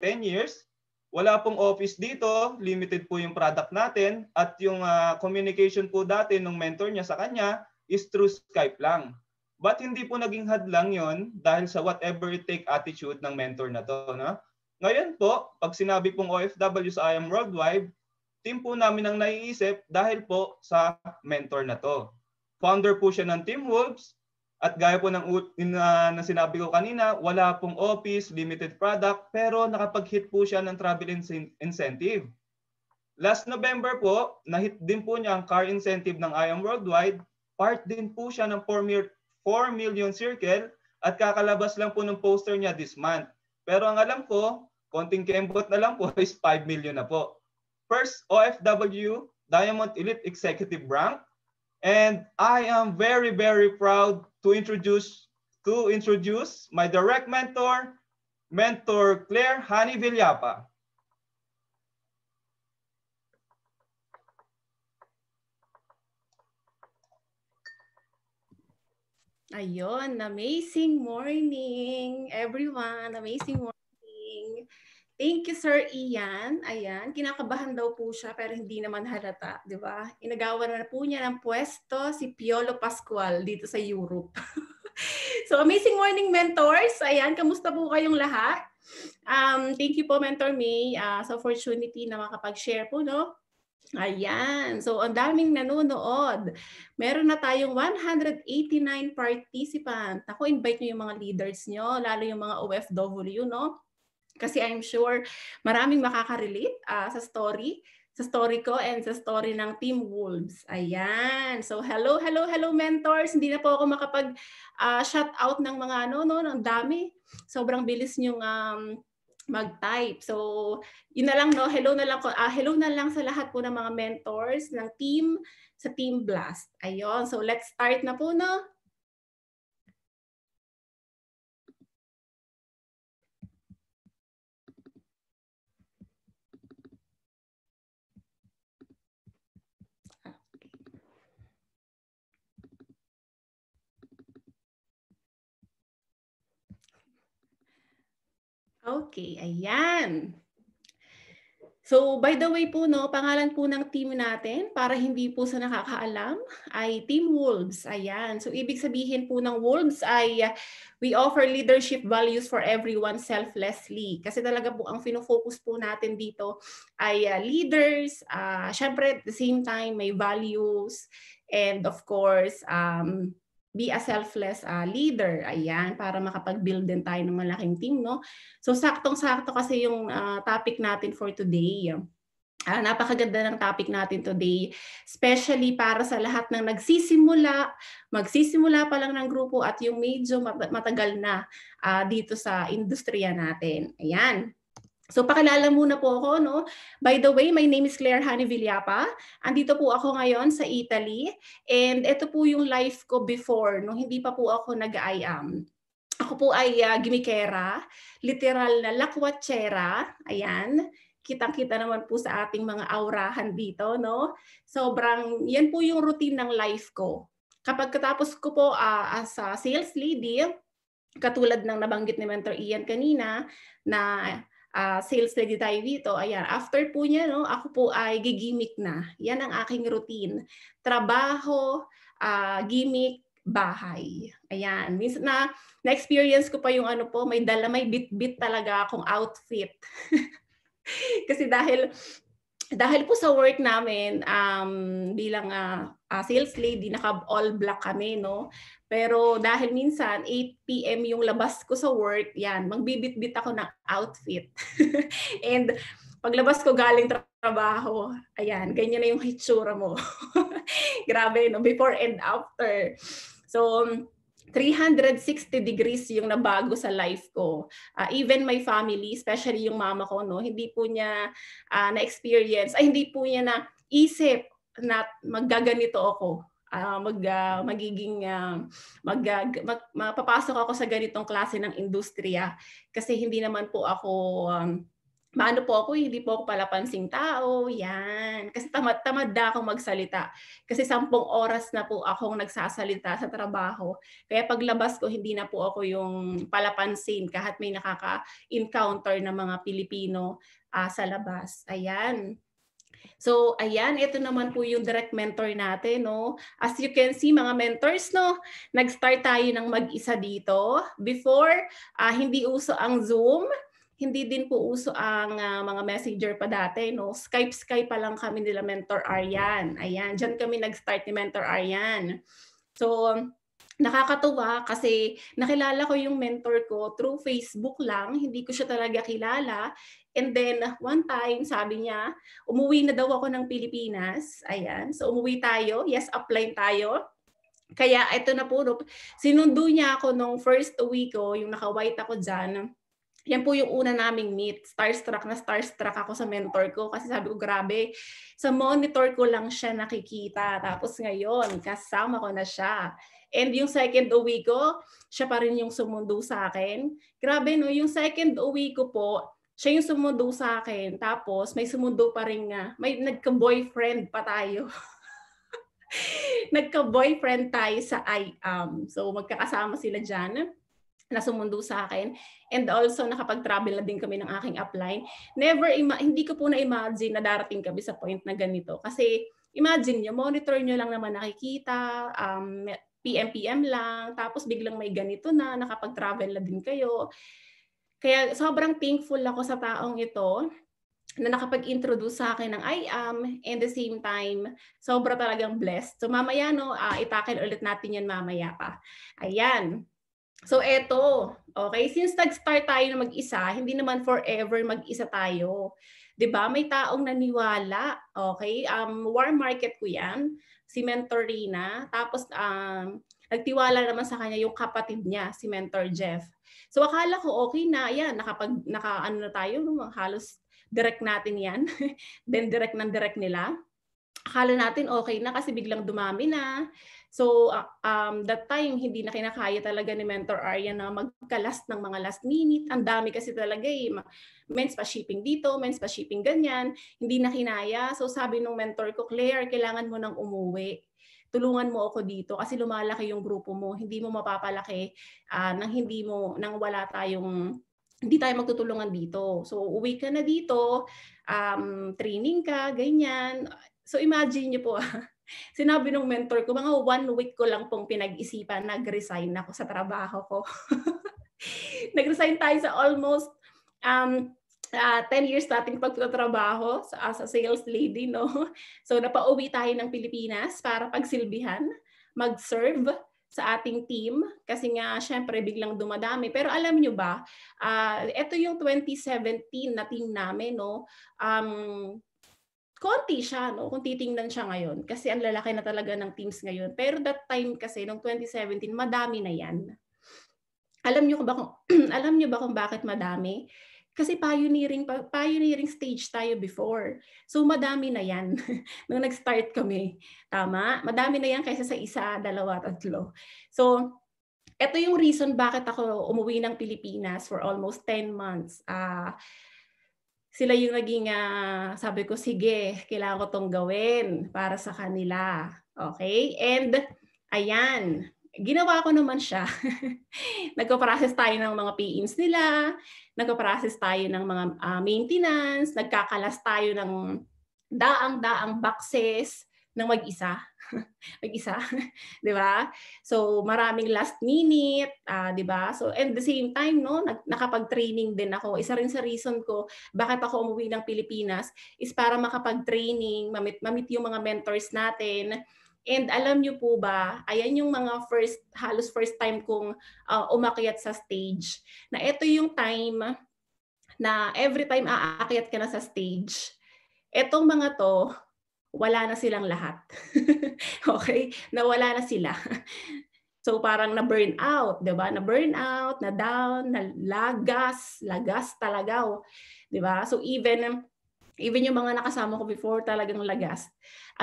10 years. Wala pong office dito, limited po yung product natin at yung uh, communication po dati ng mentor niya sa kanya is through Skype lang. But hindi po naging hadlang yon dahil sa whatever it take attitude ng mentor na to. No? Ngayon po, pag sinabi pong OFW sa I Am Worldwide, team po namin ang naiisip dahil po sa mentor na to. Founder po siya ng Team Wolves at gaya po ng na, na sinabi ko kanina, wala pong office, limited product, pero nakapag-hit po siya ng travel incentive. Last November po, na-hit din po niya ang car incentive ng IAM Worldwide. Part din po siya ng 4, 4 million circle at kakalabas lang po ng poster niya this month. Pero ang alam ko, konting kembot na lang po is 5 million na po. First, OFW, Diamond Elite Executive Rank. And I am very, very proud to introduce, to introduce my direct mentor, mentor Claire Hani Villapa. an amazing morning, everyone. Amazing morning. Thank you, Sir Ian. Ayan, kinakabahan daw po siya pero hindi naman harata, di ba? Inagawa na po niya ng pwesto si Piolo Pascual dito sa Europe. so, amazing morning, mentors. Ayan, kamusta po kayong lahat? Um, thank you po, Mentor May, uh, sa opportunity na makapag-share po, no? Ayan. So, ang daming nanonood. Meron na tayong 189 participants. Ako, invite nyo yung mga leaders nyo, lalo yung mga OFW, no? Kasi I'm sure maraming makakarelate uh, sa story sa story ko and sa story ng Team Wolves. Ayan. So hello, hello, hello mentors. Hindi na po ako makapag uh, shout out ng mga ano no, ng dami. Sobrang bilis niyo um mag-type. So, yun na lang no, hello na lang ko. Uh, hello na lang sa lahat po ng mga mentors ng team sa Team Blast. Ayun. So, let's start na po no. Okay, ayan. So, by the way po, no, pangalan po ng team natin, para hindi po sa nakakaalam, ay Team Wolves. Ayan. So, ibig sabihin po ng Wolves ay uh, we offer leadership values for everyone selflessly. Kasi talaga po, ang focus po natin dito ay uh, leaders. Uh, Siyempre, at the same time, may values. And of course, um, be a selfless uh, leader. Ayan, para makapag-build din tayo ng malaking team, no? So saktong-sakto kasi yung uh, topic natin for today. Uh, napakaganda ng topic natin today, especially para sa lahat ng nagsisimula, magsisimula pa lang ng grupo at yung medyo matagal na uh, dito sa industriya natin. Ayan. So pakilala muna po ako, no? By the way, my name is Claire Hani Villapa. Andito po ako ngayon sa Italy. And ito po yung life ko before, no? Hindi pa po ako nag-IAM. Ako po ay uh, gimikera, literal na lakwatsera. Ayan kitang-kita naman po sa ating mga aurahan dito, no? Sobrang, yan po yung routine ng life ko. Kapag katapos ko po uh, as a sales lady, katulad ng nabanggit ni Mentor Ian kanina, na uh, sales na tayo dito. Ayan, after po niya, no, ako po ay gigimik na. Yan ang aking routine. Trabaho, uh, gimik, bahay. Ayan, minsan na na-experience ko pa yung ano po, may dala may bit-bit talaga akong outfit. Kasi dahil dahil po sa work namin um, bilang uh, uh, sales lady, naka all black kami, no? Pero dahil minsan 8 PM yung labas ko sa work, yan, magbibitbit ako ng outfit. And paglabas ko galing trabaho, ayan, ganyan na yung hitsura mo. Grabe, no? Before and after. So, 360 degrees yung nabago sa life ko. Uh, even my family, especially yung mama ko, no, hindi po niya uh, na-experience, ay hindi po niya na-isip na magaganito ako. Uh, mag uh, magiging uh, mag, uh, mag mapapasok ako sa ganitong klase ng industriya kasi hindi naman po ako um, maano po ako, hindi po ako palapansing tao, yan. Kasi tamad-tamad na akong magsalita. Kasi sampung oras na po akong nagsasalita sa trabaho. Kaya paglabas ko, hindi na po ako yung palapansin kahit may nakaka-encounter ng mga Pilipino uh, sa labas. Ayan. So, ayan, ito naman po yung direct mentor natin, no? As you can see, mga mentors, no? Nag-start tayo ng mag-isa dito. Before, uh, hindi uso ang Zoom hindi din po uso ang uh, mga messenger pa dati. No? Skype, Skype pa lang kami nila Mentor Aryan. Ayan, diyan kami nag-start ni Mentor Aryan. So, nakakatuwa kasi nakilala ko yung mentor ko through Facebook lang. Hindi ko siya talaga kilala. And then one time, sabi niya, umuwi na daw ako ng Pilipinas. Ayan. So umuwi tayo. Yes, upline tayo. Kaya ito na po. Sinundo niya ako nung first week ko, oh, yung naka-white ako dyan. Yan po yung una naming meet. Starstruck na starstruck ako sa mentor ko kasi sabi ko, grabe, sa monitor ko lang siya nakikita. Tapos ngayon, kasama ko na siya. And yung second uwi ko, siya pa rin yung sumundo sa akin. Grabe no, yung second uwi ko po, siya yung sumundo sa akin. Tapos may sumundo pa rin nga. May nagka-boyfriend pa tayo. nagka-boyfriend tayo sa I Um, so magkakasama sila dyan na sumundo sa akin. And also, nakapag-travel na din kami ng aking upline. Never, ima- hindi ko po na-imagine na darating kami sa point na ganito. Kasi, imagine nyo, monitor nyo lang naman nakikita, um, PM-PM lang, tapos biglang may ganito na, nakapag-travel na din kayo. Kaya sobrang thankful ako sa taong ito na nakapag-introduce sa akin ng I am and the same time, sobra talagang blessed. So mamaya no, uh, ah, itakil ulit natin yan mamaya pa. Ayan. So eto, okay, since nag-start tayo na mag-isa, hindi naman forever mag-isa tayo. 'Di ba? May taong naniwala. Okay? Um warm market ko 'yan, si Mentor Rina. tapos um nagtiwala naman sa kanya yung kapatid niya, si Mentor Jeff. So akala ko okay na, ayan, nakapag nakaano na tayo, halos direct natin 'yan. Then direct nang direct nila. Akala natin okay na kasi biglang dumami na So uh, um, that time, hindi na kinakaya talaga ni Mentor Arya na magkalast ng mga last minute. Ang dami kasi talaga eh. Men's pa shipping dito, men's pa shipping ganyan. Hindi na kinaya. So sabi ng mentor ko, Claire, kailangan mo nang umuwi tulungan mo ako dito kasi lumalaki yung grupo mo. Hindi mo mapapalaki uh, nang hindi mo nang wala tayong hindi tayo magtutulungan dito. So uwi ka na dito, um, training ka, ganyan. So imagine niyo po Sinabi ng mentor ko, mga one week ko lang pong pinag-isipan, nag-resign ako sa trabaho ko. nag-resign tayo sa almost um, uh, ah, 10 years natin pagtatrabaho sa, as a sales lady, no? So, napauwi tayo ng Pilipinas para pagsilbihan, mag-serve sa ating team kasi nga syempre biglang dumadami pero alam nyo ba uh, ah, ito yung 2017 na team namin no um konti siya, no? Kung titingnan siya ngayon. Kasi ang lalaki na talaga ng teams ngayon. Pero that time kasi, noong 2017, madami na yan. Alam niyo ba kung, alam niyo ba kung bakit madami? Kasi pioneering, pioneering stage tayo before. So madami na yan nung nag-start kami. Tama? Madami na yan kaysa sa isa, dalawa, tatlo. So ito yung reason bakit ako umuwi ng Pilipinas for almost 10 months. Uh, sila yung naging, uh, sabi ko, sige, kailangan ko tong gawin para sa kanila. Okay? And, ayan, ginawa ko naman siya. nagko-process tayo ng mga PINs nila, nagko-process tayo ng mga uh, maintenance, nagkakalas tayo ng daang-daang boxes ng mag-isa mag-isa, 'di ba? So maraming last minute, uh, 'di ba? So at the same time no, nakapag-training din ako. Isa rin sa reason ko bakit ako umuwi ng Pilipinas is para makapag-training, mamit mamit yung mga mentors natin. And alam niyo po ba, ayan yung mga first halos first time kong uh, umakyat sa stage. Na ito yung time na every time aakyat ka na sa stage, etong mga to, wala na silang lahat. okay? Nawala na sila. so parang na burn out, 'di ba? Na burn out, na down, na lagas, lagas talaga, oh. 'di ba? So even even yung mga nakasama ko before talagang lagas.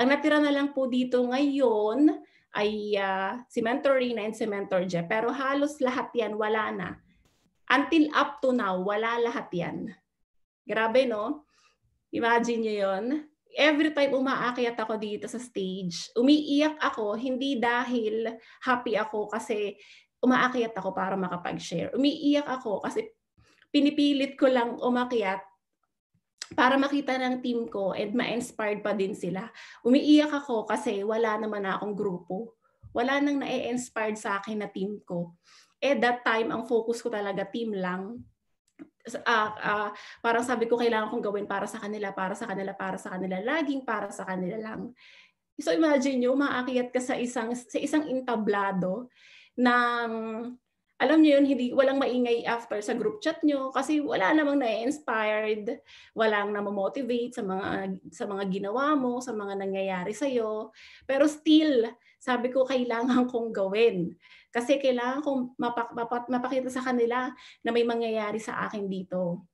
Ang natira na lang po dito ngayon ay uh, si Mentor Rina and si Mentor Je. Pero halos lahat yan, wala na. Until up to now, wala lahat yan. Grabe, no? Imagine nyo yon every time umaakyat ako dito sa stage, umiiyak ako hindi dahil happy ako kasi umaakyat ako para makapag-share. Umiiyak ako kasi pinipilit ko lang umakyat para makita ng team ko and ma-inspired pa din sila. Umiiyak ako kasi wala naman na akong grupo. Wala nang na-inspired sa akin na team ko. Eh that time, ang focus ko talaga team lang uh, uh, parang sabi ko kailangan kong gawin para sa kanila, para sa kanila, para sa kanila, laging para sa kanila lang. So imagine nyo, umaakyat ka sa isang sa isang entablado ng alam niyo yun, hindi, walang maingay after sa group chat nyo kasi wala namang na-inspired, walang namamotivate sa mga, sa mga ginawa mo, sa mga nangyayari sa'yo. Pero still, sabi ko, kailangan kong gawin. Kasi kailangan kong mapak- mapakita sa kanila na may mangyayari sa akin dito.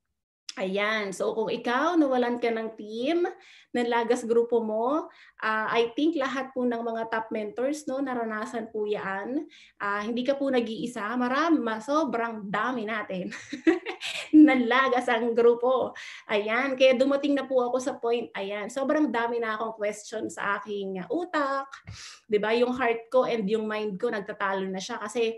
Ayan. So kung ikaw nawalan ka ng team, ng Lagas grupo mo, uh, I think lahat po ng mga top mentors no naranasan po 'yan. Uh, hindi ka po nag-iisa, marami, sobrang dami natin. Nalagas ang grupo. Ayan, kaya dumating na po ako sa point. Ayan, sobrang dami na akong question sa aking utak. 'Di ba? Yung heart ko and yung mind ko nagtatalo na siya kasi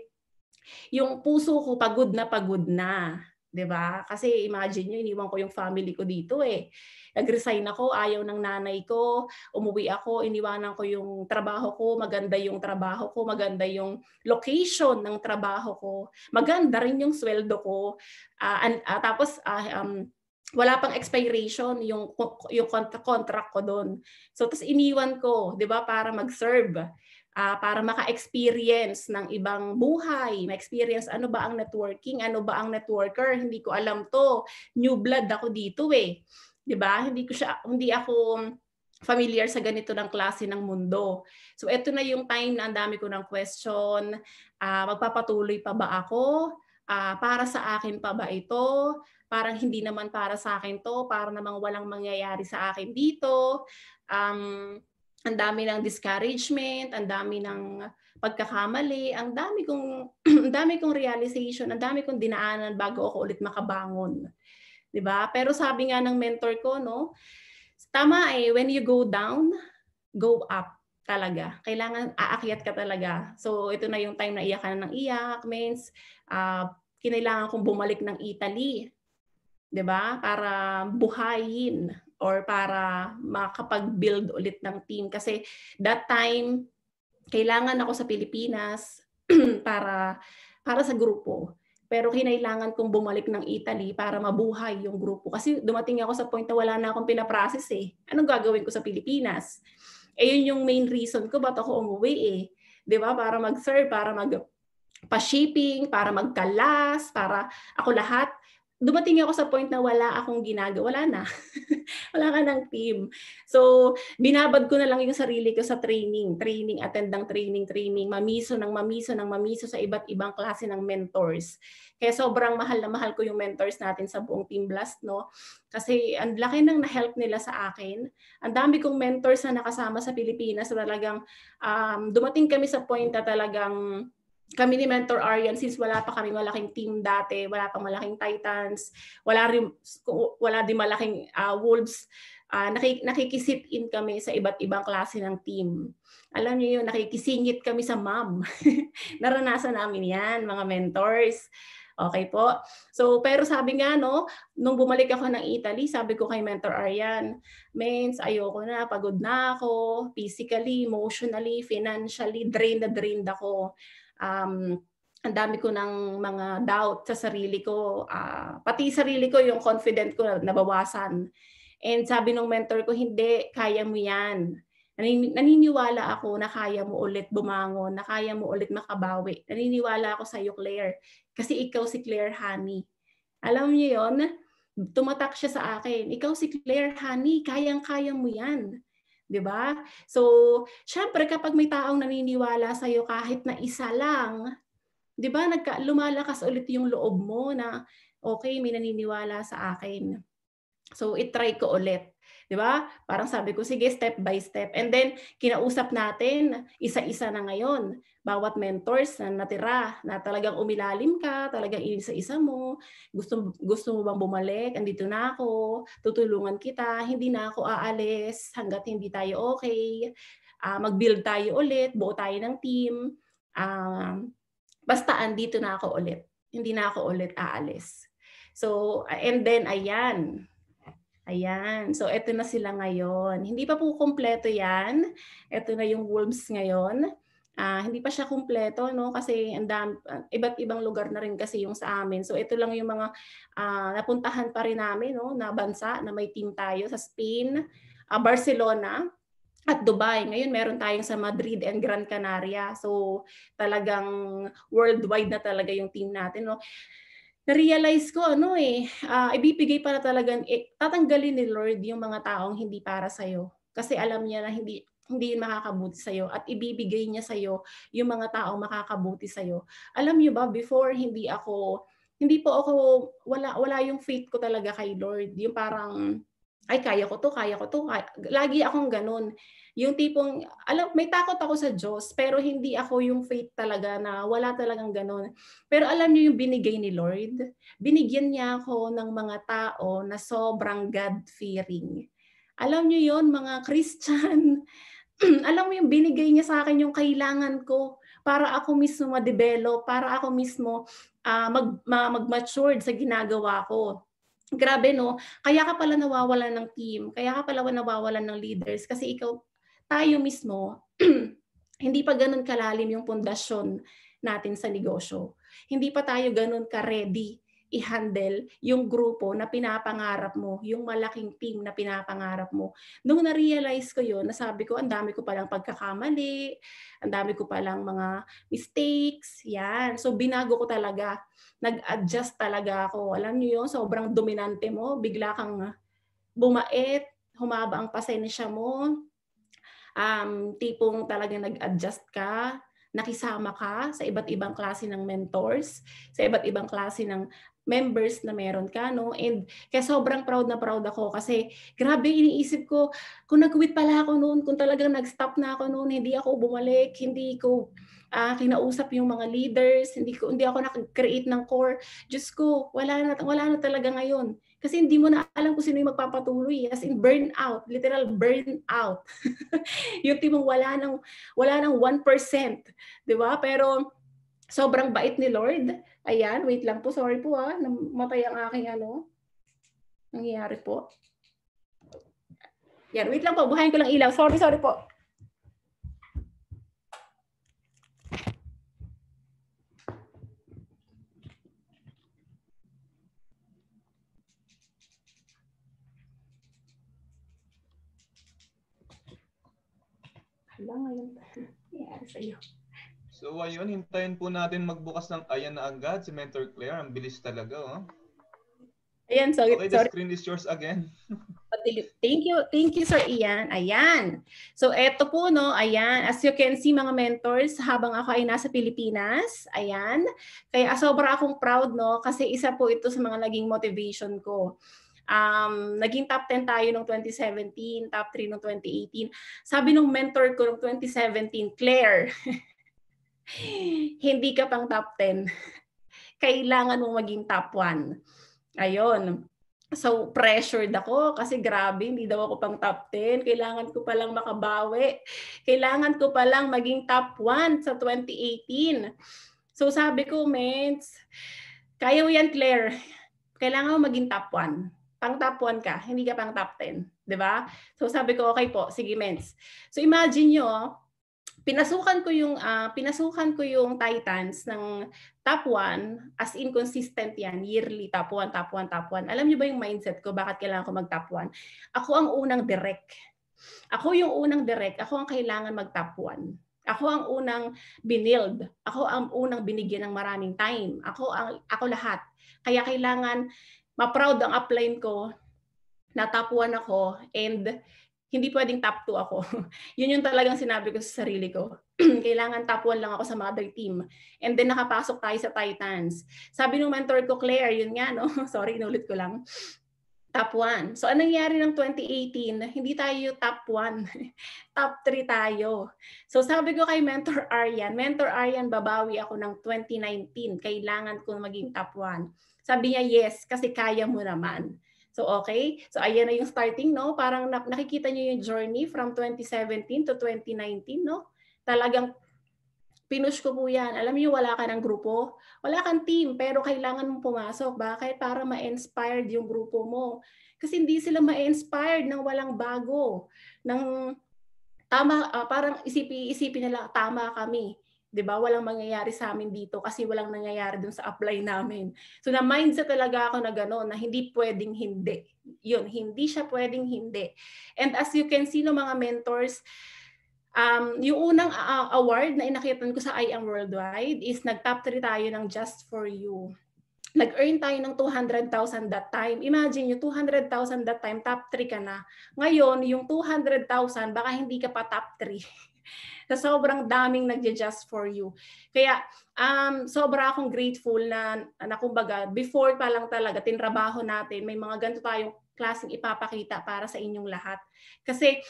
yung puso ko pagod na pagod na. 'di ba? Kasi imagine niyo iniwan ko yung family ko dito eh. Nag-resign ako, ayaw ng nanay ko, umuwi ako, iniwanan ko yung trabaho ko, maganda yung trabaho ko, maganda yung location ng trabaho ko, maganda rin yung sweldo ko. Uh, ah, and, uh, ah, tapos uh, um, wala pang expiration yung yung contract ko doon. So tapos iniwan ko, 'di ba, para mag-serve uh, para maka-experience ng ibang buhay, ma-experience ano ba ang networking, ano ba ang networker, hindi ko alam to. New blood ako dito eh. 'Di ba? Hindi ko siya hindi ako familiar sa ganito ng klase ng mundo. So eto na yung time na ang dami ko ng question, uh, magpapatuloy pa ba ako? Uh, para sa akin pa ba ito? Parang hindi naman para sa akin to, para namang walang mangyayari sa akin dito. Um, ang dami ng discouragement, ang dami ng pagkakamali, ang dami kong ang dami kong realization, ang dami kong dinaanan bago ako ulit makabangon. 'Di ba? Pero sabi nga ng mentor ko, no, tama eh when you go down, go up talaga. Kailangan aakyat ka talaga. So ito na yung time na iyak ka ng iyak means uh, kinailangan kong bumalik ng Italy. 'Di ba? Para buhayin or para makapag-build ulit ng team. Kasi that time, kailangan ako sa Pilipinas para para sa grupo. Pero kinailangan kong bumalik ng Italy para mabuhay yung grupo. Kasi dumating ako sa point na wala na akong pinaprocess eh. Anong gagawin ko sa Pilipinas? Eh yun yung main reason ko ba't ako umuwi eh. 'di ba Para mag-serve, para mag pa-shipping, para magkalas, para ako lahat dumating ako sa point na wala akong ginagawa, wala na. wala ka ng team. So, binabad ko na lang yung sarili ko sa training, training, attend ng training, training, mamiso ng mamiso ng mamiso sa iba't ibang klase ng mentors. Kaya sobrang mahal na mahal ko yung mentors natin sa buong Team Blast, no? Kasi ang laki nang na-help nila sa akin. Ang dami kong mentors na nakasama sa Pilipinas talagang um, dumating kami sa point na talagang kami ni Mentor Aryan, since wala pa kami malaking team dati, wala pang malaking Titans, wala, rin, wala din malaking uh, Wolves, uh, nakikisit in kami sa iba't ibang klase ng team. Alam niyo yun, nakikisingit kami sa mom. Naranasan namin yan, mga mentors. Okay po. So, pero sabi nga, no, nung bumalik ako ng Italy, sabi ko kay Mentor Aryan, Mens, ayoko na, pagod na ako, physically, emotionally, financially, drained na drained ako um, ang dami ko ng mga doubt sa sarili ko. Uh, pati sarili ko, yung confident ko nabawasan. And sabi ng mentor ko, hindi, kaya mo yan. Naniniwala ako na kaya mo ulit bumangon, na kaya mo ulit makabawi. Naniniwala ako sa iyo, Claire. Kasi ikaw si Claire Honey. Alam niyo yon tumatak siya sa akin. Ikaw si Claire Honey, kayang-kaya mo yan. 'di ba? So, syempre kapag may taong naniniwala sa iyo kahit na isa lang, 'di ba? Nagka lumalakas ulit yung loob mo na okay, may naniniwala sa akin. So, i-try ko ulit. 'Di ba? Parang sabi ko, sige, step by step. And then, kinausap natin, isa-isa na ngayon, bawat mentors na natira, na talagang umilalim ka, talagang isa-isa mo, gusto, gusto mo bang bumalik, andito na ako, tutulungan kita, hindi na ako aalis hanggat hindi tayo okay, uh, mag-build tayo ulit, buo tayo ng team, uh, basta andito na ako ulit, hindi na ako ulit aalis. So, and then, ayan, Ayan. So, eto na sila ngayon. Hindi pa po kumpleto yan. Eto na yung wolves ngayon. Uh, hindi pa siya kumpleto no kasi andam, uh, ah, iba't ibang lugar na rin kasi yung sa amin. So ito lang yung mga uh, napuntahan pa rin namin no na bansa na may team tayo sa Spain, uh, Barcelona, at Dubai. Ngayon meron tayong sa Madrid and Gran Canaria. So talagang worldwide na talaga yung team natin. No? na-realize ko ano eh, uh, ibibigay para talaga, eh, tatanggalin ni Lord yung mga taong hindi para sa iyo Kasi alam niya na hindi hindi yun makakabuti iyo at ibibigay niya sa iyo yung mga taong makakabuti sa iyo Alam niyo ba, before hindi ako, hindi po ako, wala, wala yung faith ko talaga kay Lord. Yung parang, ay kaya ko to, kaya ko to. Kaya. Lagi akong ganun. Yung tipong, alam, may takot ako sa Diyos, pero hindi ako yung faith talaga na wala talagang ganun. Pero alam niyo yung binigay ni Lord? Binigyan niya ako ng mga tao na sobrang God-fearing. Alam niyo yon mga Christian, alam mo yung binigay niya sa akin yung kailangan ko para ako mismo ma-develop, para ako mismo uh, mag, ma, mag-matured sa ginagawa ko. Grabe no, kaya ka pala nawawalan ng team, kaya ka pala nawawalan ng leaders kasi ikaw tayo mismo, hindi pa ganun kalalim yung pundasyon natin sa negosyo. Hindi pa tayo ganun ka-ready i-handle yung grupo na pinapangarap mo, yung malaking team na pinapangarap mo. Nung na-realize ko yun, nasabi ko, ang dami ko palang pagkakamali, ang dami ko palang mga mistakes, yan. So binago ko talaga, nag-adjust talaga ako. Alam niyo yun, sobrang dominante mo, bigla kang bumait, humaba ang pasensya mo, um, tipong talaga nag-adjust ka, nakisama ka sa iba't ibang klase ng mentors, sa iba't ibang klase ng members na meron ka, no? And kaya sobrang proud na proud ako kasi grabe iniisip ko, kung nag-quit pala ako noon, kung talagang nag-stop na ako noon, hindi ako bumalik, hindi ko uh, kinausap yung mga leaders, hindi ko hindi ako nag-create ng core. Just ko, wala na wala na talaga ngayon. Kasi hindi mo na alam kung sino yung magpapatuloy. As in burnout. literal burnout. yung tipong wala nang wala nang 1%, 'di ba? Pero Sobrang bait ni Lord. Ayan, wait lang po. Sorry po ah. Namatay ang aking ano. Nangyayari po. Yan, wait lang po. Buhayin ko lang ilaw. Sorry, sorry po. Hala, ngayon. Nangyayari sa So ayun, hintayin po natin magbukas ng ayan na agad si Mentor Claire. Ang bilis talaga, oh. Ayan, so okay, sorry. the screen is yours again. Oh, thank you, thank you Sir Ian. Ayan. So eto po no, ayan, as you can see mga mentors, habang ako ay nasa Pilipinas, ayan. Kaya sobra akong proud no kasi isa po ito sa mga naging motivation ko. Um, naging top 10 tayo noong 2017, top 3 noong 2018. Sabi ng mentor ko noong 2017, Claire, Hindi ka pang top 10. Kailangan mo maging top 1. Ayun. So, pressured ako kasi grabe, hindi daw ako pang top 10. Kailangan ko palang makabawi. Kailangan ko palang maging top 1 sa 2018. So, sabi ko, mates, kaya mo yan, Claire. Kailangan mo maging top 1. Pang top 1 ka, hindi ka pang top 10. ba diba? So, sabi ko, okay po, sige, mates. So, imagine nyo, pinasukan ko yung uh, pinasukan ko yung Titans ng top 1 as inconsistent yan yearly top 1 top 1 top 1 alam niyo ba yung mindset ko bakit kailangan ko mag top 1 ako ang unang direct ako yung unang direct ako ang kailangan mag top 1 ako ang unang binild ako ang unang binigyan ng maraming time ako ang ako lahat kaya kailangan ma-proud ang upline ko na top 1 ako and hindi pwedeng top 2 ako. Yun yung talagang sinabi ko sa sarili ko. Kailangan top 1 lang ako sa mother team. And then nakapasok tayo sa Titans. Sabi ng mentor ko, Claire, yun nga, no? Sorry, inulit ko lang. Top 1. So, anong nangyari ng 2018? Hindi tayo top 1. top 3 tayo. So, sabi ko kay Mentor Aryan, Mentor Aryan, babawi ako ng 2019. Kailangan ko maging top 1. Sabi niya, yes, kasi kaya mo naman. So okay, so ayan na yung starting no, parang nakikita niyo yung journey from 2017 to 2019 no. Talagang pinush ko po yan. Alam niyo wala ka ng grupo, wala kang team, pero kailangan mong pumasok. Bakit? Para ma-inspired yung grupo mo. Kasi hindi sila ma-inspired ng walang bago, Nang tama, uh, parang isipin, isipin nila, tama kami. 'di ba? Walang mangyayari sa amin dito kasi walang nangyayari dun sa apply namin. So na mindset talaga ako na gano'n na hindi pwedeng hindi. 'Yun, hindi siya pwedeng hindi. And as you can see no mga mentors, um, yung unang uh, award na inakitan ko sa I Am Worldwide is nag-top 3 tayo ng Just For You nag-earn tayo ng 200,000 that time. Imagine yung 200,000 that time, top 3 ka na. Ngayon, yung 200,000, baka hindi ka pa top 3. na sobrang daming nagja-just for you. Kaya um, sobra akong grateful na, na kumbaga, before pa lang talaga, tinrabaho natin, may mga ganito tayong klaseng ipapakita para sa inyong lahat. Kasi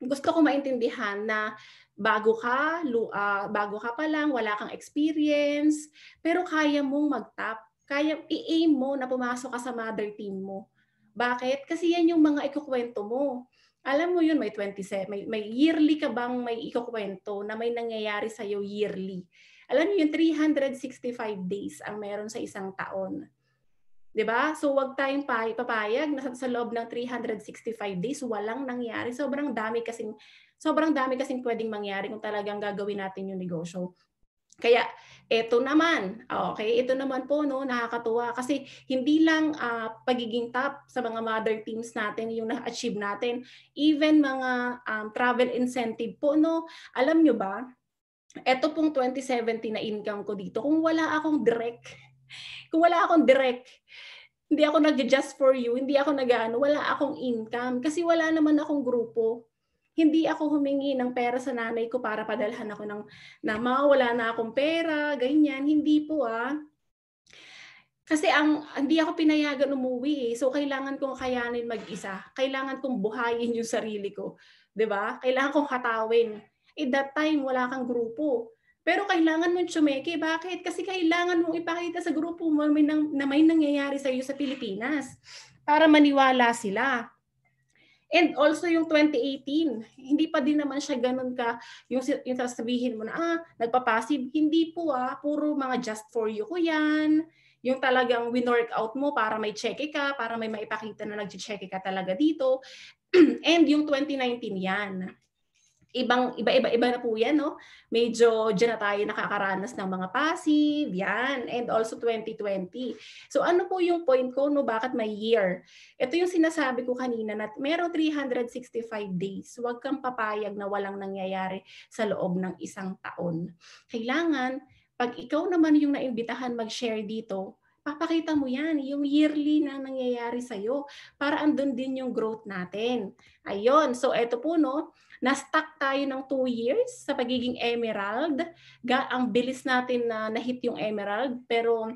gusto ko maintindihan na bago ka, uh, bago ka pa lang, wala kang experience, pero kaya mong mag-top. Kaya i-aim mo na pumasok ka sa mother team mo. Bakit? Kasi yan yung mga ikukwento mo alam mo yun, may 27, may, may yearly ka bang may ikukwento na may nangyayari sa'yo yearly? Alam niyo yung 365 days ang meron sa isang taon. 'Di ba? So wag tayong papayag na sa loob ng 365 days walang nangyari. Sobrang dami kasing sobrang dami kasing pwedeng mangyari kung talagang gagawin natin yung negosyo. Kaya ito naman, okay, oh, ito naman po no, nakakatuwa kasi hindi lang uh, pagiging top sa mga mother teams natin yung na-achieve natin, even mga um, travel incentive po no. Alam nyo ba, ito pong 2017 na income ko dito, kung wala akong direct, kung wala akong direct, hindi ako nag-just for you, hindi ako nag-ano, wala akong income kasi wala naman akong grupo hindi ako humingi ng pera sa nanay ko para padalhan ako ng na mawala na akong pera, ganyan. Hindi po ah. Kasi ang hindi ako pinayagan umuwi eh. So kailangan kong kayanin mag-isa. Kailangan kong buhayin yung sarili ko, 'di ba? Kailangan kong katawin. At eh, that time wala kang grupo. Pero kailangan mong tsumeke. Bakit? Kasi kailangan mong ipakita sa grupo mo may nang, na may nangyayari sa iyo sa Pilipinas para maniwala sila. And also yung 2018, hindi pa din naman siya ganun ka yung, yung sasabihin mo na, ah, nagpa-passive. Hindi po ah, puro mga just for you ko yan. Yung talagang winork out mo para may check ka, para may maipakita na nag-check ka talaga dito. And yung 2019 yan ibang iba-iba iba na po 'yan, no? Medyo diyan na tayo nakakaranas ng mga passive, 'yan, and also 2020. So ano po yung point ko no bakit may year? Ito yung sinasabi ko kanina na meron 365 days. Huwag kang papayag na walang nangyayari sa loob ng isang taon. Kailangan pag ikaw naman yung naimbitahan mag-share dito, papakita mo yan, yung yearly na nangyayari sa'yo para andun din yung growth natin. Ayun, so eto po no, na-stuck tayo ng 2 years sa pagiging emerald. Ga ang bilis natin na na-hit yung emerald pero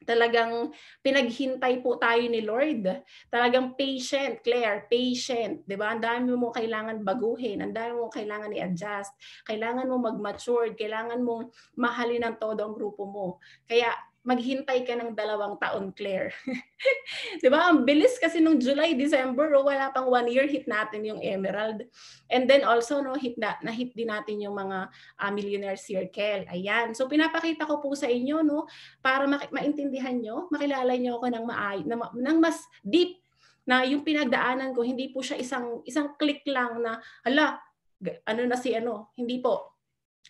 talagang pinaghintay po tayo ni Lord. Talagang patient, Claire, patient. Di ba? Ang dami mo kailangan baguhin. Ang dami mo kailangan i-adjust. Kailangan mo mag-mature. Kailangan mong mahalin ng todo ang grupo mo. Kaya maghintay ka ng dalawang taon, Claire. di ba? Ang bilis kasi nung July, December, oh, wala pang one year, hit natin yung Emerald. And then also, no, hit na, na-hit din natin yung mga uh, millionaire circle. Ayan. So pinapakita ko po sa inyo, no, para ma- maintindihan nyo, makilala nyo ako ng, maay- na, ma- ng mas deep na yung pinagdaanan ko, hindi po siya isang, isang click lang na, hala, ano na si ano, hindi po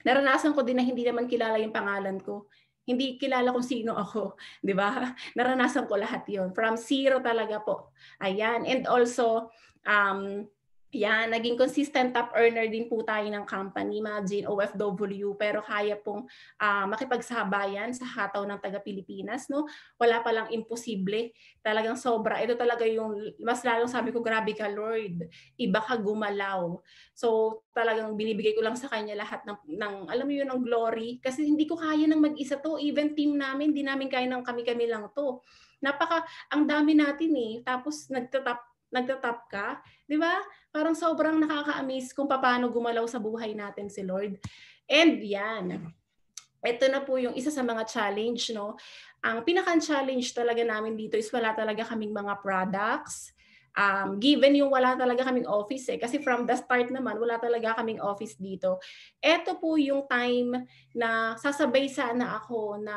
naranasan ko din na hindi naman kilala yung pangalan ko. Hindi kilala kung sino ako, 'di ba? Naranasan ko lahat 'yon from zero talaga po. Ayan, and also um yan, naging consistent top earner din po tayo ng company, imagine OFW, pero kaya pong uh, makipagsabayan sa hataw ng taga-Pilipinas. No? Wala palang imposible, talagang sobra. Ito talaga yung, mas lalong sabi ko, grabe ka Lord, iba ka gumalaw. So talagang binibigay ko lang sa kanya lahat ng, ng alam mo yun, ng glory. Kasi hindi ko kaya ng mag-isa to, even team namin, hindi namin kaya ng kami-kami lang to napaka ang dami natin eh tapos nagtatap nagtatap ka, di ba? Parang sobrang nakaka-amaze kung paano gumalaw sa buhay natin si Lord. And yan, ito na po yung isa sa mga challenge, no? Ang pinaka-challenge talaga namin dito is wala talaga kaming mga products. Um, given yung wala talaga kaming office eh. Kasi from the start naman, wala talaga kaming office dito. Ito po yung time na sasabay sana ako na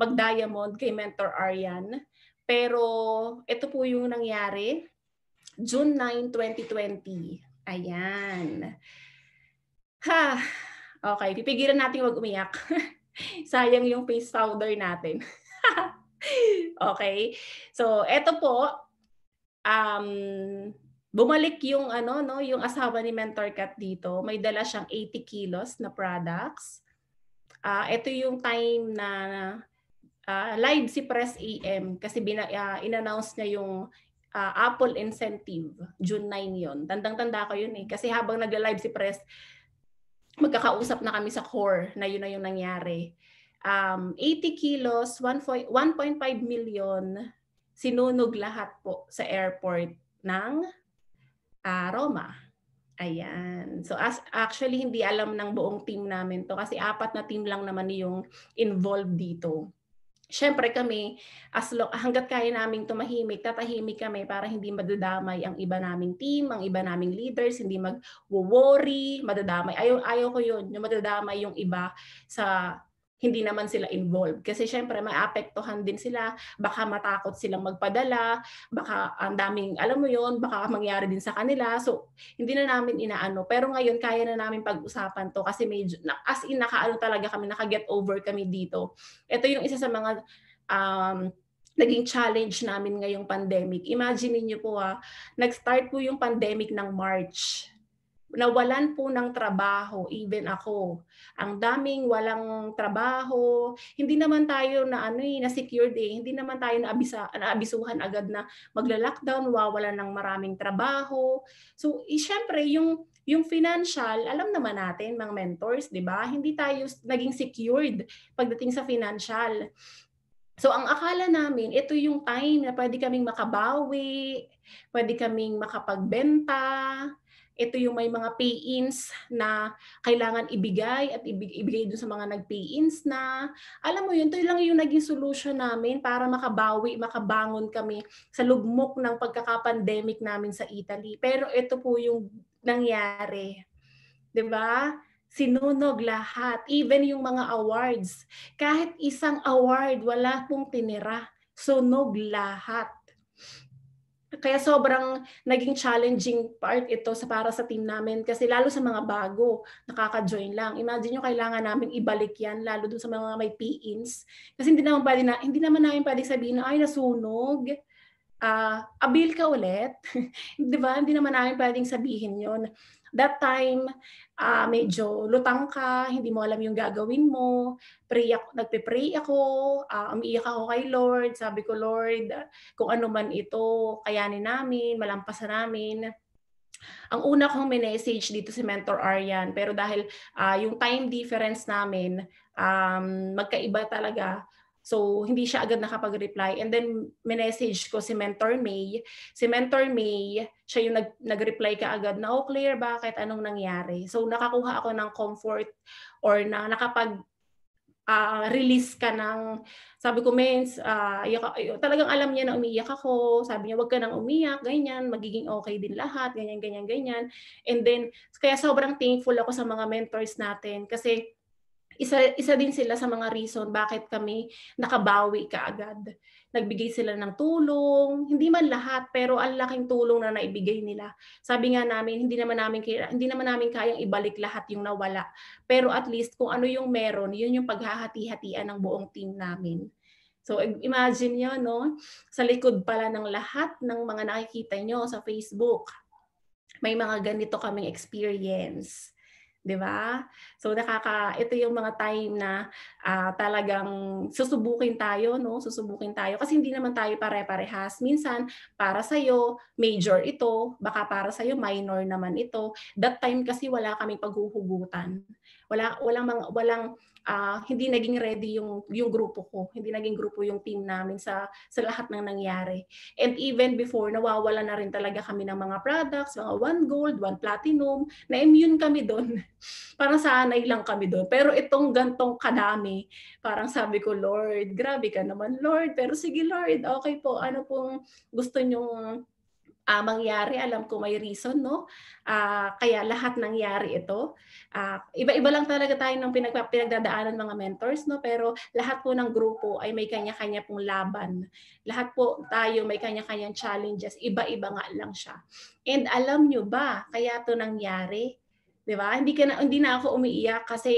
mag-diamond kay Mentor Aryan. Pero ito po yung nangyari. June 9, 2020. Ayan. Ha, okay. Pipigilan natin wag umiyak. Sayang yung face powder natin. okay? So, eto po, um, bumalik yung ano no yung asawa ni Mentor Cat dito may dala siyang 80 kilos na products ah uh, ito yung time na uh, live si Press AM kasi bina, uh, inannounce niya yung uh, Apple incentive. June 9 yon. Tandang-tanda ko yun eh. Kasi habang nagla-live si Press, magkakausap na kami sa core na yun na yung nangyari. Um, 80 kilos, 1.5 million, sinunog lahat po sa airport ng uh, Roma. Ayan. So as, actually, hindi alam ng buong team namin to kasi apat na team lang naman yung involved dito syempre kami, as long, hanggat kaya naming tumahimik, tatahimik kami para hindi madadamay ang iba naming team, ang iba naming leaders, hindi mag-worry, madadamay. Ayaw, ayaw ko yun, yung madadamay yung iba sa hindi naman sila involved. Kasi syempre, maapektuhan din sila. Baka matakot silang magpadala. Baka ang daming, alam mo yon baka mangyari din sa kanila. So, hindi na namin inaano. Pero ngayon, kaya na namin pag-usapan to kasi medyo, as in, nakaano talaga kami, nakaget over kami dito. Ito yung isa sa mga um, naging challenge namin ngayong pandemic. Imagine niyo po ah, nag-start po yung pandemic ng March nawalan po ng trabaho, even ako. Ang daming walang trabaho. Hindi naman tayo na ano eh, na secured eh. Hindi naman tayo na naabisuhan agad na magla-lockdown, wawalan ng maraming trabaho. So, eh, syempre, yung, yung financial, alam naman natin, mga mentors, di ba? Hindi tayo naging secured pagdating sa financial. So ang akala namin, ito yung time na pwede kaming makabawi, pwede kaming makapagbenta, ito yung may mga pay-ins na kailangan ibigay at ibigay dun sa mga nag-pay-ins na. Alam mo yun, ito lang yung naging solution namin para makabawi, makabangon kami sa lugmok ng pagkakapandemic namin sa Italy. Pero ito po yung nangyari. 'Di ba? sinunog lahat, even yung mga awards. Kahit isang award, wala pong tinira. Sunog lahat kaya sobrang naging challenging part ito sa para sa team namin kasi lalo sa mga bago nakaka-join lang. Imagine nyo kailangan namin ibalik yan lalo dun sa mga may PINs kasi hindi naman pwede na hindi naman namin pwede sabihin na ay nasunog. Uh, abil ka ulit. 'Di ba? Hindi naman namin pwedeng sabihin 'yon that time, uh, medyo lutang ka, hindi mo alam yung gagawin mo, pray ako, nagpe-pray ako, uh, umiiyak ako kay Lord, sabi ko, Lord, kung ano man ito, kayanin namin, malampasan namin. Ang una kong message dito si Mentor Aryan, pero dahil uh, yung time difference namin, um, magkaiba talaga, So, hindi siya agad nakapag-reply. And then, minessage ko si Mentor May. Si Mentor May, siya yung nag- nag-reply ka agad na, oh, Claire, bakit? Anong nangyari? So, nakakuha ako ng comfort or na nakapag uh, release ka ng, sabi ko, Mens, uh, talagang alam niya na umiyak ako. Sabi niya, huwag ka nang umiyak, ganyan, magiging okay din lahat, ganyan, ganyan, ganyan. And then, kaya sobrang thankful ako sa mga mentors natin kasi isa, isa din sila sa mga reason bakit kami nakabawi kaagad. Nagbigay sila ng tulong, hindi man lahat, pero ang laking tulong na naibigay nila. Sabi nga namin, hindi naman namin, kaya, hindi naman namin kayang ibalik lahat yung nawala. Pero at least kung ano yung meron, yun yung paghahati-hatian ng buong team namin. So imagine nyo, no? Sa likod pala ng lahat ng mga nakikita niyo sa Facebook, may mga ganito kaming experience. 'di ba? So nakaka ito yung mga time na uh, talagang susubukin tayo, no? Susubukin tayo kasi hindi naman tayo pare-parehas. Minsan para sa iyo major ito, baka para sa iyo minor naman ito. That time kasi wala kaming paghuhugutan wala walang mga, walang uh, hindi naging ready yung yung grupo ko, hindi naging grupo yung team namin sa sa lahat ng nangyari. And even before nawawala na rin talaga kami ng mga products, mga one gold, one platinum, na immune kami doon. parang sanay lang kami doon. Pero itong gantong kadami, parang sabi ko, Lord, grabe ka naman, Lord. Pero sige, Lord, okay po. Ano pong gusto nyong uh, mangyari. Alam ko may reason, no? Uh, kaya lahat nangyari ito. Uh, iba-iba lang talaga tayo ng pinag pinagdadaanan mga mentors, no? Pero lahat po ng grupo ay may kanya-kanya pong laban. Lahat po tayo may kanya-kanyang challenges. Iba-iba nga lang siya. And alam nyo ba, kaya to nangyari? 'Di ba? Hindi ka na, hindi na ako umiiyak kasi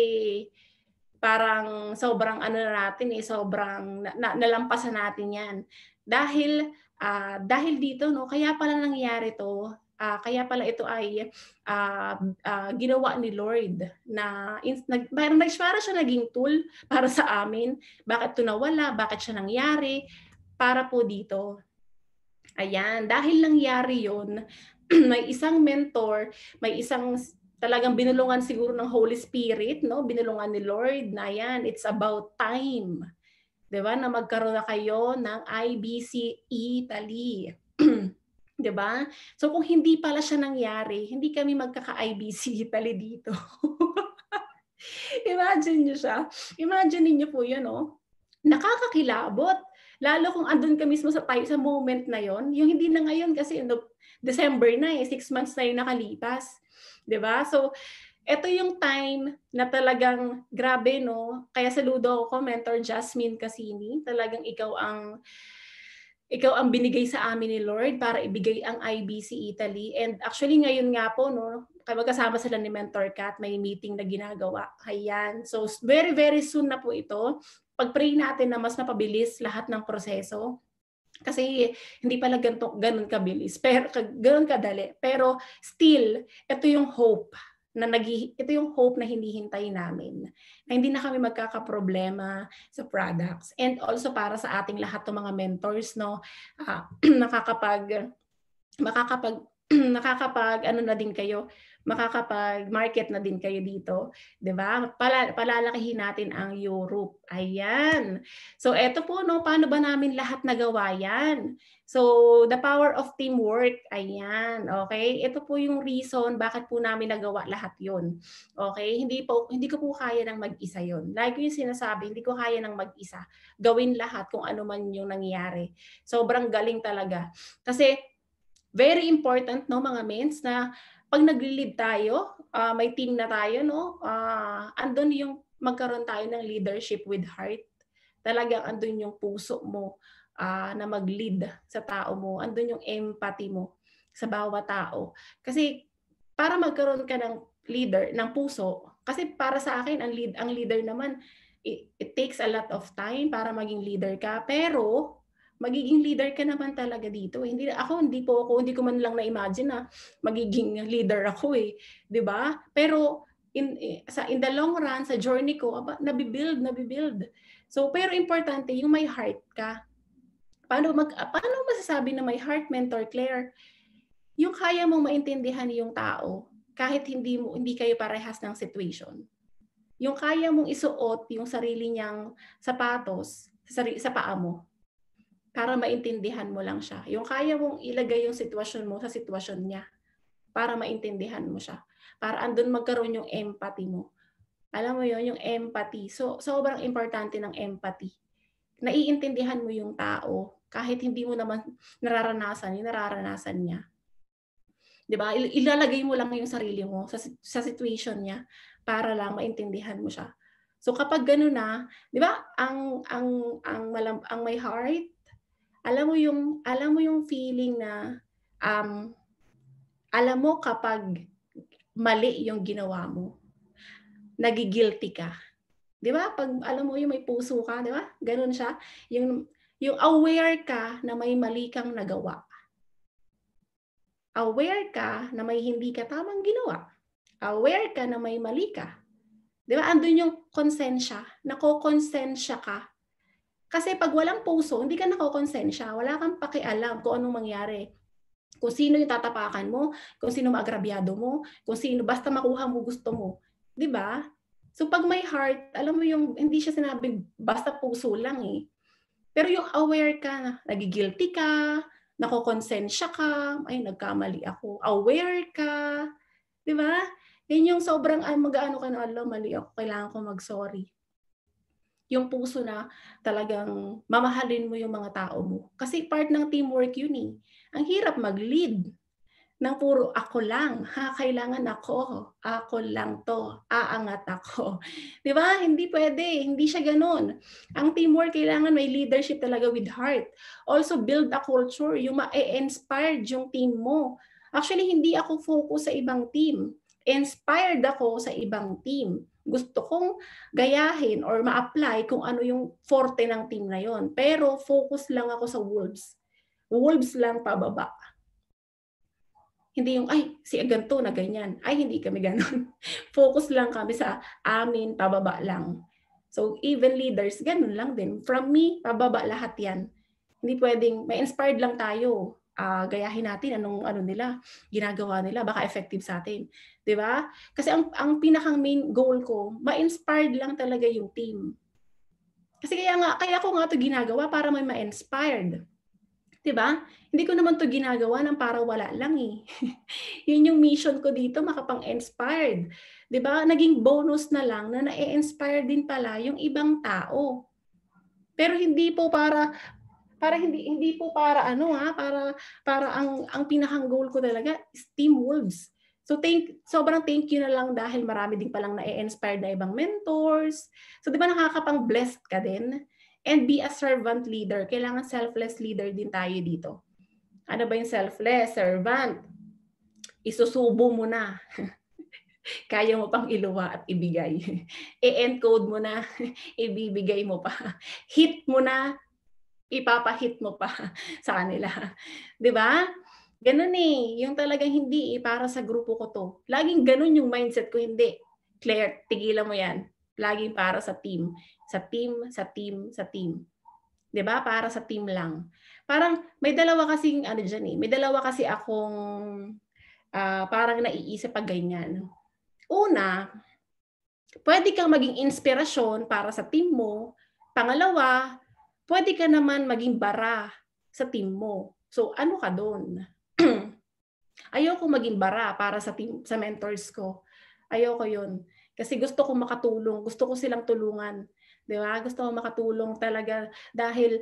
parang sobrang ano na natin eh, sobrang na, na, nalampasan natin 'yan. Dahil uh, dahil dito, no, kaya pala nangyari to, uh, kaya pala ito ay uh, uh, ginawa ni Lord na in, nag, parang nagsiwara siya naging tool para sa amin. Bakit to nawala? Bakit siya nangyari? Para po dito. Ayan, dahil nangyari yon may isang mentor, may isang talagang binulungan siguro ng Holy Spirit, no? Binulungan ni Lord na ayan it's about time 'di ba? Na magkaroon na kayo ng IBC Italy. E, 'di ba? So kung hindi pala siya nangyari, hindi kami magkaka-IBC Italy e, dito. Imagine niyo siya. Imagine niyo po 'yun, no? Oh. Nakakakilabot. Lalo kung andun ka mismo sa tayo sa moment na 'yon, yung hindi na ngayon kasi no, December na eh, six months na yung nakalipas. 'Di ba? So ito yung time na talagang grabe, no? Kaya saludo ako, Mentor Jasmine Casini. Talagang ikaw ang ikaw ang binigay sa amin ni Lord para ibigay ang IBC Italy. And actually ngayon nga po, no, magkasama sila ni Mentor Kat, may meeting na ginagawa. Ayan. So very, very soon na po ito. Pag-pray natin na mas mapabilis lahat ng proseso. Kasi hindi pala ganito, ganun kabilis. Pero, ganun kadali. Pero still, ito yung hope na nag ito yung hope na hinihintay namin na hindi na kami magkakaproblema sa products and also para sa ating lahat ng mga mentors no uh, nakakapag makakapag nakakapag ano na din kayo makakapag-market na din kayo dito, 'di ba? Pala, palalakihin natin ang Europe. Ayan. So eto po no, paano ba namin lahat nagawa 'yan? So the power of teamwork. Ayan, okay? Ito po yung reason bakit po namin nagawa lahat 'yon. Okay? Hindi po hindi ko po kaya ng mag-isa 'yon. Like yung sinasabi, hindi ko kaya ng mag-isa. Gawin lahat kung ano man yung nangyari. Sobrang galing talaga. Kasi very important no mga mens na pag nag lead tayo, uh, may team na tayo, no? Uh, andun yung magkaroon tayo ng leadership with heart. Talagang andun yung puso mo uh, na mag-lead sa tao mo. Andun yung empathy mo sa bawat tao. Kasi para magkaroon ka ng leader, ng puso, kasi para sa akin, ang, lead, ang leader naman, it, it takes a lot of time para maging leader ka. Pero magiging leader ka naman talaga dito. Eh. Hindi ako hindi po ako hindi ko man lang na-imagine na magiging leader ako eh, 'di ba? Pero in eh, sa in the long run sa journey ko, aba, nabibuild, nabibuild. So pero importante yung may heart ka. Paano mag paano masasabi na may heart mentor Claire? Yung kaya mong maintindihan yung tao kahit hindi mo hindi kayo parehas ng situation. Yung kaya mong isuot yung sarili niyang sapatos sa, sa paa mo para maintindihan mo lang siya. Yung kaya mong ilagay yung sitwasyon mo sa sitwasyon niya para maintindihan mo siya. Para andun magkaroon yung empathy mo. Alam mo yon yung empathy. So, sobrang importante ng empathy. Naiintindihan mo yung tao kahit hindi mo naman nararanasan, yung nararanasan niya. 'Di ba? Ilalagay mo lang yung sarili mo sa sa situation niya para lang maintindihan mo siya. So kapag gano'n na, 'di ba? Ang ang ang malam, ang may heart alam mo yung alam mo yung feeling na um, alam mo kapag mali yung ginawa mo, nagigilty ka. 'Di ba? Pag alam mo yung may puso ka, 'di ba? Ganun siya. Yung yung aware ka na may mali kang nagawa. Aware ka na may hindi ka tamang ginawa. Aware ka na may mali ka. Di ba? Andun yung konsensya. nako Nakokonsensya ka kasi pag walang puso, hindi ka nakokonsensya, wala kang pakialam kung anong mangyari. Kung sino yung tatapakan mo, kung sino maagrabyado mo, kung sino basta makuha mo gusto mo. 'Di ba? So pag may heart, alam mo yung hindi siya sinabi basta puso lang eh. Pero yung aware ka na nagigilty ka, nakokonsensya ka, ay nagkamali ako, aware ka, 'di ba? Yun yung sobrang ay, mag-ano ka na, alam, mali ako, kailangan ko mag-sorry yung puso na talagang mamahalin mo yung mga tao mo. Kasi part ng teamwork yun eh. Ang hirap mag-lead ng puro ako lang. Ha, kailangan ako. Ako lang to. Aangat ako. Di ba? Hindi pwede. Hindi siya ganun. Ang teamwork, kailangan may leadership talaga with heart. Also, build a culture. Yung ma-inspired yung team mo. Actually, hindi ako focus sa ibang team. Inspired ako sa ibang team gusto kong gayahin or ma-apply kung ano yung forte ng team na yon. Pero focus lang ako sa Wolves. Wolves lang pababa. Hindi yung, ay, si ganito na ganyan. Ay, hindi kami ganun. Focus lang kami sa amin, pababa lang. So, even leaders, ganun lang din. From me, pababa lahat yan. Hindi pwedeng, may inspired lang tayo uh, gayahin natin anong ano nila, ginagawa nila, baka effective sa atin. 'Di ba? Kasi ang ang pinakang main goal ko, ma-inspired lang talaga yung team. Kasi kaya nga kaya ko nga 'to ginagawa para may ma-inspired. 'Di ba? Hindi ko naman 'to ginagawa nang para wala lang eh. 'Yun yung mission ko dito, makapang-inspired. 'Di ba? Naging bonus na lang na na-inspire din pala yung ibang tao. Pero hindi po para para hindi hindi po para ano ha, ah, para para ang ang pinakang goal ko talaga is Team Wolves. So thank sobrang thank you na lang dahil marami din palang na-inspire na ibang mentors. So 'di ba nakakapang-blessed ka din? And be a servant leader. Kailangan selfless leader din tayo dito. Ano ba yung selfless? Servant. Isusubo mo na. Kaya mo pang iluwa at ibigay. E-encode mo na. Ibibigay mo pa. Hit mo na ipapahit mo pa sa kanila. 'Di ba? Ganun eh, yung talagang hindi eh, para sa grupo ko to. Laging ganun yung mindset ko, hindi. Claire, tigilan mo yan. Laging para sa team. Sa team, sa team, sa team. 'Di ba? Para sa team lang. Parang may dalawa kasi ano diyan eh. May dalawa kasi akong uh, parang naiisip pag ganyan. Una, pwede kang maging inspirasyon para sa team mo. Pangalawa, pwede ka naman maging bara sa team mo. So ano ka doon? Ayoko maging bara para sa team, sa mentors ko. Ayoko yun. Kasi gusto ko makatulong. Gusto ko silang tulungan. Di ba? Gusto ko makatulong talaga dahil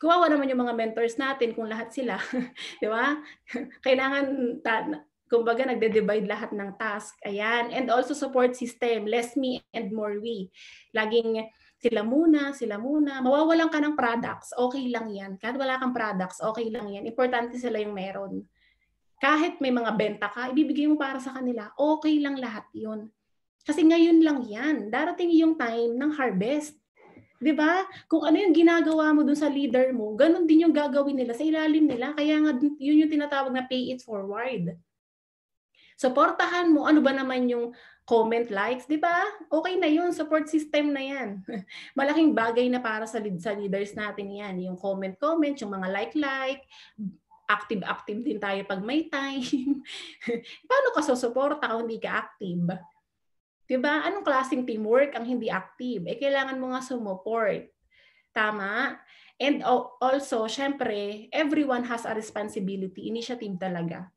kawawa naman yung mga mentors natin kung lahat sila. Di ba? Kailangan, ta- kumbaga, nagde-divide lahat ng task. Ayan. And also support system. Less me and more we. Laging sila muna, sila muna. Mawawalan ka ng products, okay lang yan. Kahit wala kang products, okay lang yan. Importante sila yung meron. Kahit may mga benta ka, ibibigay mo para sa kanila, okay lang lahat yun. Kasi ngayon lang yan. Darating yung time ng harvest. 'Di ba? Kung ano yung ginagawa mo dun sa leader mo, ganun din yung gagawin nila sa ilalim nila. Kaya nga yun yung tinatawag na pay it forward. Suportahan mo ano ba naman yung comment, likes, di ba? Okay na yun, support system na yan. Malaking bagay na para sa, lead, sa leaders natin yan. Yung comment, comment, yung mga like, like, active-active din tayo pag may time. Paano ka susuporta kung hindi ka active? Diba? Anong klaseng teamwork ang hindi active? Eh, kailangan mo nga sumuport. Tama? And also, syempre, everyone has a responsibility. Initiative talaga.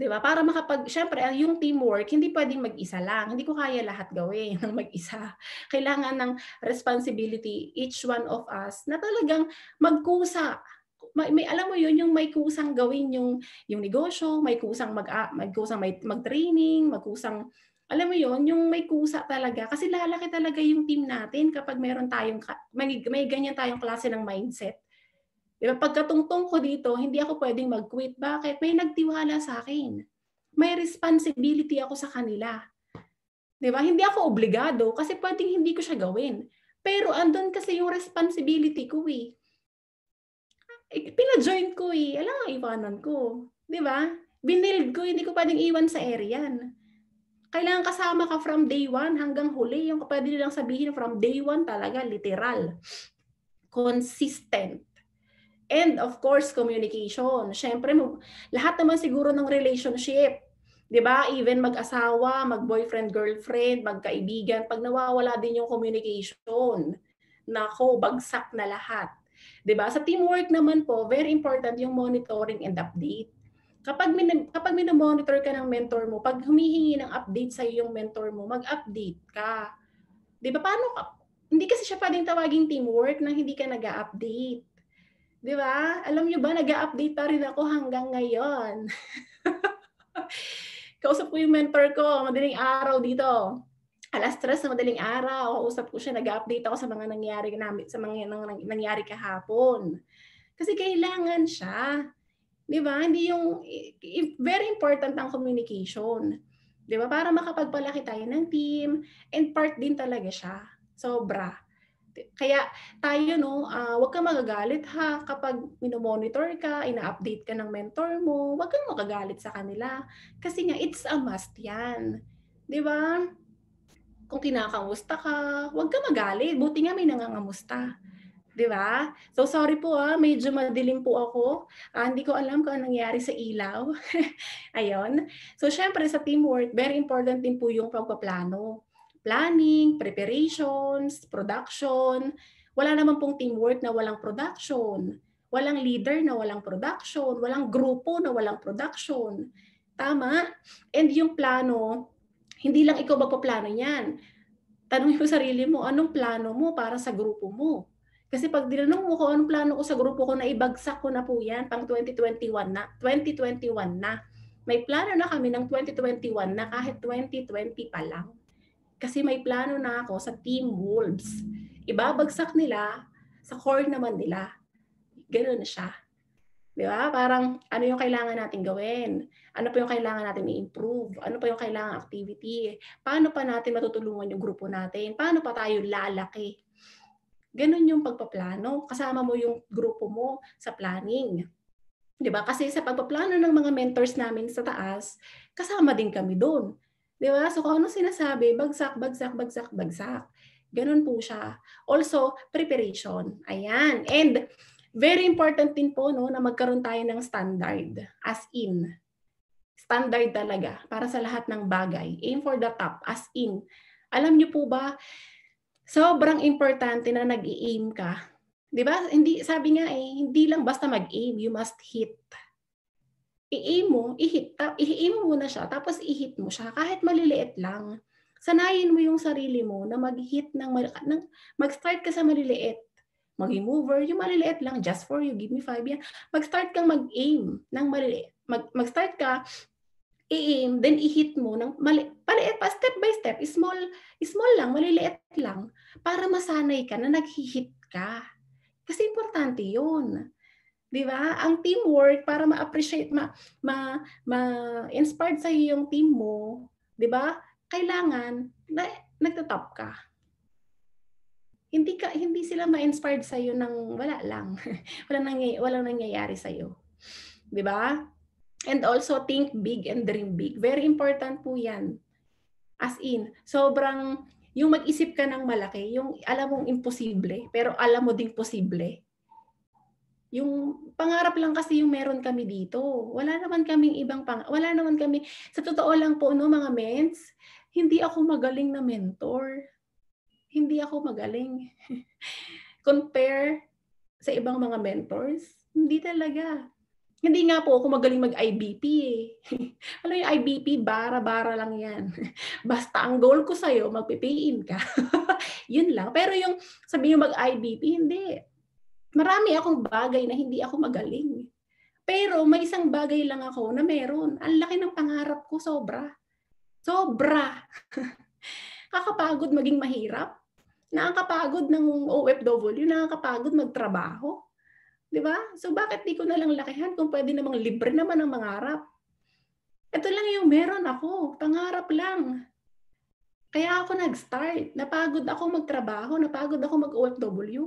'Di ba? Para makapag syempre yung teamwork, hindi pwedeng mag-isa lang. Hindi ko kaya lahat gawin ng mag-isa. Kailangan ng responsibility each one of us na talagang magkusa may, may alam mo yun yung may kusang gawin yung yung negosyo, may kusang mag magkusang may mag-training, magkusang alam mo yon yung may kusa talaga kasi lalaki talaga yung team natin kapag meron tayong may, may ganyan tayong klase ng mindset Di ba? Pagkatungtong ko dito, hindi ako pwedeng mag-quit. Bakit? May nagtiwala sa akin. May responsibility ako sa kanila. Di ba? Hindi ako obligado kasi pwedeng hindi ko siya gawin. Pero andun kasi yung responsibility ko eh. eh pina-join ko eh. Alam ang iwanan ko. Di ba? Binild ko, hindi ko pwedeng iwan sa area yan. Kailangan kasama ka from day one hanggang huli. Yung pwede nilang sabihin from day one talaga, literal. Consistent And of course, communication. Siyempre, lahat naman siguro ng relationship. 'Di ba? Even mag-asawa, mag-boyfriend, girlfriend, magkaibigan, pag nawawala din yung communication, nako, bagsak na lahat. 'Di ba? Sa teamwork naman po, very important yung monitoring and update. Kapag min kapag minomonitor ka ng mentor mo, pag humihingi ng update sa yung mentor mo, mag-update ka. 'Di ba? Paano ka? Hindi kasi siya pwedeng tawaging teamwork nang hindi ka nag-update. Di ba? Alam nyo ba, nag update pa rin ako hanggang ngayon. Kausap ko yung mentor ko, madaling araw dito. Alas tres na madaling araw, kausap ko siya, nag-update ako sa mga nangyari namin, sa mga nangyari kahapon. Kasi kailangan siya. Di ba? Hindi yung, very important ang communication. Di ba? Para makapagpalaki tayo ng team and part din talaga siya. Sobra. Kaya tayo no, uh, ah, wag kang magagalit ha kapag minomonitor ka, ina-update ka ng mentor mo, huwag kang magagalit sa kanila kasi nga it's a must 'yan. 'Di ba? Kung kinakamusta ka, huwag kang magalit. Buti nga may nangangamusta. 'di ba? So sorry po ah, medyo madilim po ako. Ah, hindi ko alam kung anong nangyari sa ilaw. Ayun. So syempre sa teamwork, very important din po yung pagpaplano planning, preparations, production. Wala naman pong teamwork na walang production. Walang leader na walang production. Walang grupo na walang production. Tama? And yung plano, hindi lang ikaw magpaplano yan. Tanongin mo sarili mo, anong plano mo para sa grupo mo? Kasi pag dinanong mo ko, anong plano ko sa grupo ko, na ibagsak ko na po yan pang 2021 na. 2021 na. May plano na kami ng 2021 na kahit 2020 pa lang. Kasi may plano na ako sa Team Wolves. Ibabagsak nila sa core naman nila. Ganun na siya. Di ba? Parang ano yung kailangan natin gawin? Ano pa yung kailangan natin i-improve? Ano pa yung kailangan activity? Paano pa natin matutulungan yung grupo natin? Paano pa tayo lalaki? Ganun yung pagpaplano. Kasama mo yung grupo mo sa planning. 'Di ba? Kasi sa pagpaplano ng mga mentors namin sa taas, kasama din kami doon. Di ba? So kung ano sinasabi, bagsak, bagsak, bagsak, bagsak. Ganun po siya. Also, preparation. Ayan. And very important din po no, na magkaroon tayo ng standard. As in. Standard talaga para sa lahat ng bagay. Aim for the top. As in. Alam niyo po ba, sobrang importante na nag-aim ka. Di ba? Hindi, sabi nga eh, hindi lang basta mag-aim. You must hit i-aim mo, i-hit, uh, i-aim mo muna siya, tapos i-hit mo siya, kahit maliliit lang. Sanayin mo yung sarili mo na mag-hit ng, ng mag-start ka sa maliliit. Mag-mover, yung maliliit lang, just for you, give me five yan. Mag-start kang mag-aim ng maliliit. Mag, mag-start ka, i-aim, then i-hit mo ng mali, paliit pa, step by step, small, small lang, maliliit lang, para masanay ka na nag-hit ka. Kasi importante yun. Di ba? Ang teamwork para ma-appreciate, ma ma ma-inspired sa yung team mo, di ba? Kailangan na nagtatop ka. Hindi ka hindi sila ma-inspired sa iyo nang wala lang. wala nang wala nangyayari sa iyo. Di ba? And also think big and dream big. Very important po 'yan. As in, sobrang yung mag-isip ka ng malaki, yung alam mong imposible, pero alam mo ding posible. Yung pangarap lang kasi yung meron kami dito. Wala naman kaming ibang pang wala naman kami sa totoo lang po no mga mens, hindi ako magaling na mentor. Hindi ako magaling. Compare sa ibang mga mentors, hindi talaga. Hindi nga po ako magaling mag-IBP eh. Alam yung IBP, bara-bara lang yan. Basta ang goal ko sa'yo, magpipayin ka. Yun lang. Pero yung sabi mo mag-IBP, hindi. Marami akong bagay na hindi ako magaling. Pero may isang bagay lang ako na meron. Ang laki ng pangarap ko, sobra. Sobra. Kakapagod maging mahirap. Nakakapagod ng OFW, nakakapagod magtrabaho. 'Di ba? So bakit di ko na lang lakihan kung pwede namang libre naman ang mangarap? Ito lang yung meron ako, pangarap lang. Kaya ako nag-start. Napagod ako magtrabaho, napagod ako mag-OFW.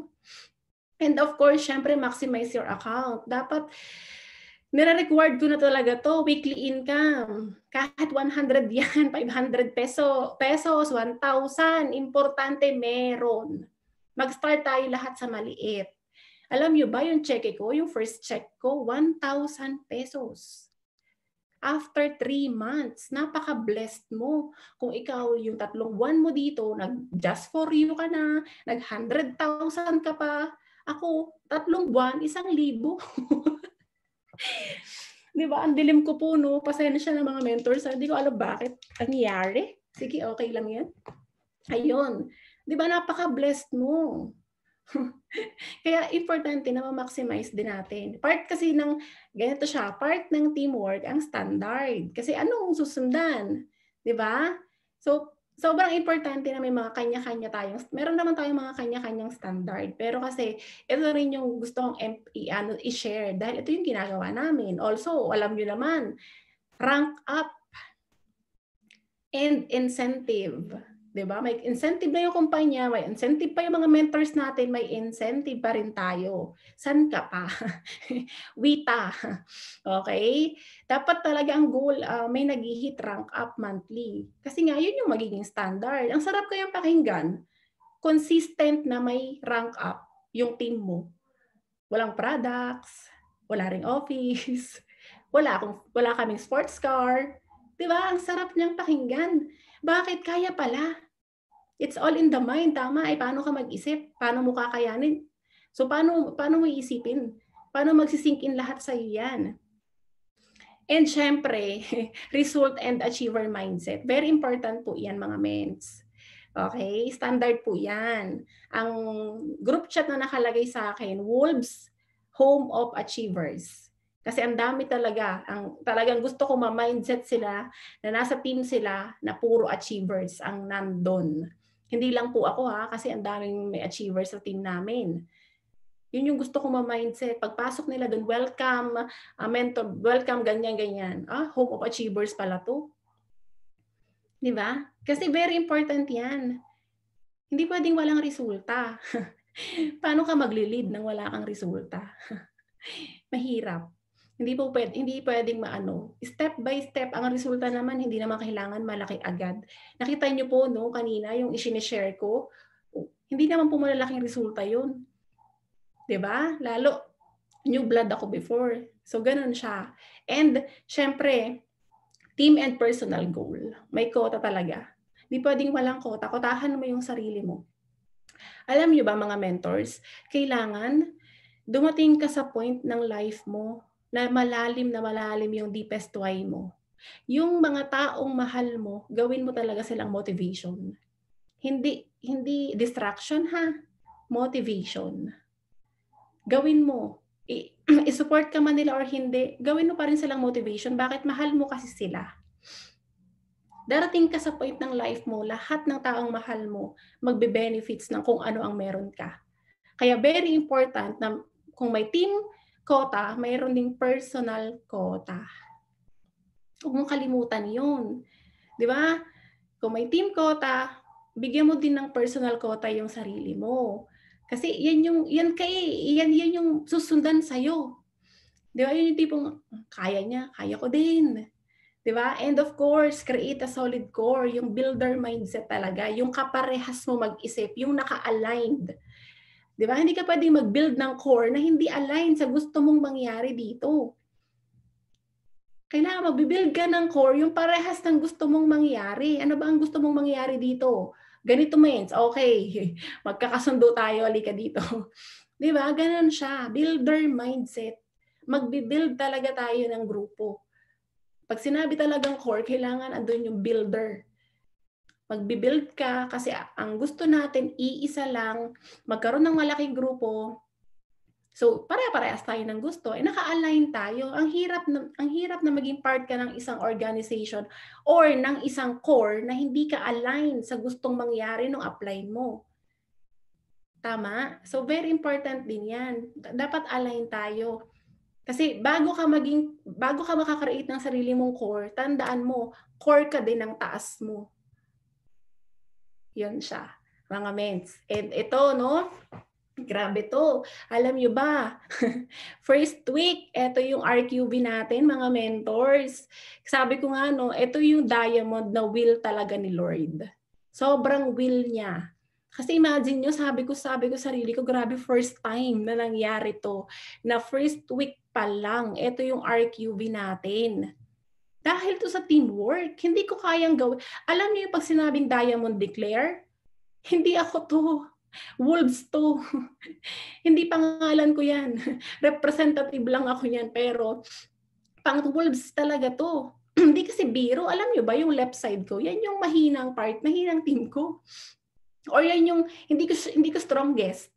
And of course, syempre, maximize your account. Dapat, nire-reward ko na talaga to, weekly income. Kahit 100 yan, 500 peso, pesos, 1,000, importante meron. Mag-start tayo lahat sa maliit. Alam nyo ba yung check ko, yung first check ko, 1,000 pesos. After 3 months, napaka-blessed mo. Kung ikaw yung tatlong buwan mo dito, nag-just for you ka na, nag-100,000 ka pa, ako, tatlong buwan, isang libo. di ba? Ang dilim ko po, no? Pasensya ng mga mentors. Hindi ko alam bakit nangyari. Sige, okay lang yan. Ayun. Di ba, napaka-blessed mo. Kaya importante na ma-maximize din natin. Part kasi ng, ganito siya, part ng teamwork ang standard. Kasi anong susundan? Di ba? So, sobrang importante na may mga kanya-kanya tayong, meron naman tayong mga kanya-kanyang standard. Pero kasi ito rin yung gusto kong i- ano, i-share dahil ito yung ginagawa namin. Also, alam nyo naman, rank up and incentive 'di ba? May incentive na yung kumpanya, may incentive pa yung mga mentors natin, may incentive pa rin tayo. San ka pa? Wita. Okay? Dapat talaga ang goal uh, may naghi-hit rank up monthly. Kasi nga yun yung magiging standard. Ang sarap kayang pakinggan. Consistent na may rank up yung team mo. Walang products, wala ring office, wala akong wala kaming sports car. 'Di ba? Ang sarap niyang pakinggan. Bakit kaya pala? It's all in the mind, tama. Ay, eh. paano ka mag-isip? Paano mo kakayanin? So, paano, paano mo iisipin? Paano magsisink in lahat sa iyo yan? And syempre, result and achiever mindset. Very important po yan mga mens. Okay? Standard po yan. Ang group chat na nakalagay sa akin, Wolves Home of Achievers. Kasi ang dami talaga, ang talagang gusto ko ma-mindset sila na nasa team sila na puro achievers ang nandon. Hindi lang po ako ha, kasi ang daming may achievers sa team namin. Yun yung gusto ko ma-mindset. Pagpasok nila doon, welcome, uh, mentor, welcome, ganyan, ganyan. Ah, home of achievers pala to. Di ba? Kasi very important yan. Hindi pwedeng walang resulta. Paano ka magli-lead nang wala kang resulta? Mahirap. Hindi po pwede, hindi pwedeng maano. Step by step, ang resulta naman, hindi naman kailangan malaki agad. Nakita niyo po no, kanina yung isinishare ko, hindi naman po malalaking resulta yun. ba? Diba? Lalo, new blood ako before. So, ganun siya. And, syempre, team and personal goal. May kota talaga. Hindi pwedeng walang kota. Kotahan mo yung sarili mo. Alam niyo ba mga mentors, kailangan dumating ka sa point ng life mo na malalim na malalim yung deepest why mo. Yung mga taong mahal mo, gawin mo talaga silang motivation. Hindi hindi distraction ha, motivation. Gawin mo. I- i-support ka man nila or hindi, gawin mo pa rin silang motivation. Bakit mahal mo kasi sila? Darating ka sa point ng life mo, lahat ng taong mahal mo magbe-benefits ng kung ano ang meron ka. Kaya very important na kung may team, quota, mayroon ding personal quota. Huwag mong kalimutan yun. Di ba? Kung may team quota, bigyan mo din ng personal quota yung sarili mo. Kasi yan yung yan kay yan yan yung susundan sa iyo. 'Di ba? Yun yung tipong kaya niya, kaya ko din. 'Di ba? And of course, create a solid core, yung builder mindset talaga, yung kaparehas mo mag-isip, yung naka-aligned Di ba? Hindi ka pwedeng mag-build ng core na hindi align sa gusto mong mangyari dito. Kailangan mag-build ka ng core yung parehas ng gusto mong mangyari. Ano ba ang gusto mong mangyari dito? Ganito means, okay, magkakasundo tayo, alika dito. Di ba? Ganun siya. Builder mindset. Mag-build talaga tayo ng grupo. Pag sinabi talagang core, kailangan andun yung builder magbibuild ka kasi ang gusto natin iisa lang, magkaroon ng malaking grupo. So, pare-parehas tayo ng gusto. Eh, naka-align tayo. Ang hirap, na, ang hirap na maging part ka ng isang organization or ng isang core na hindi ka align sa gustong mangyari nung apply mo. Tama? So, very important din yan. Dapat align tayo. Kasi bago ka maging bago ka makaka ng sarili mong core, tandaan mo, core ka din ng taas mo. Yun siya, mga mens. And ito, no? Grabe to. Alam nyo ba, first week, ito yung RQB natin, mga mentors. Sabi ko nga, no, ito yung diamond na will talaga ni Lord. Sobrang will niya. Kasi imagine nyo, sabi ko, sabi ko sarili ko, grabe first time na nangyari to. Na first week pa lang, ito yung RQB natin. Dahil to sa teamwork, hindi ko kayang gawin. Alam niyo yung pag sinabing Diamond Declare, hindi ako to. Wolves to. hindi pangalan ko yan. Representative lang ako yan. Pero pang Wolves talaga to. hindi kasi biro. Alam niyo ba yung left side ko? Yan yung mahinang part, mahinang team ko. Or yan yung hindi ko, hindi ko strongest.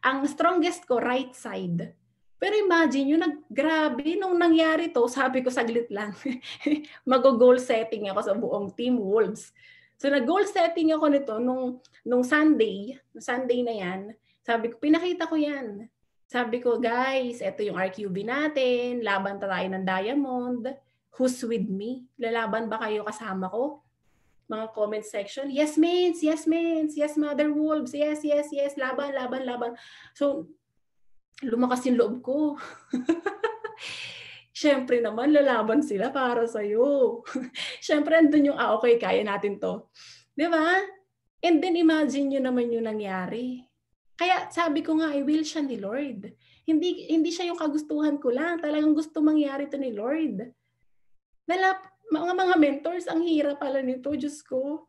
Ang strongest ko, right side. Pero imagine yung nag, grabe, nung nangyari to, sabi ko saglit lang, mag-goal setting ako sa buong team Wolves. So nag-goal setting ako nito nung, nung Sunday, Sunday na yan, sabi ko, pinakita ko yan. Sabi ko, guys, ito yung RQB natin, laban ta tayo ng Diamond. Who's with me? Lalaban ba kayo kasama ko? Mga comment section, yes mates, yes mates, yes mother wolves, yes, yes, yes, laban, laban, laban. So lumakas yung loob ko. Siyempre naman, lalaban sila para sa'yo. Siyempre, andun yung, ah, okay, kaya natin to. Di ba? And then imagine nyo naman yung nangyari. Kaya sabi ko nga, I will siya ni Lord. Hindi, hindi siya yung kagustuhan ko lang. Talagang gusto mangyari to ni Lord. Nalap, mga mga mentors, ang hirap pala nito, Diyos ko.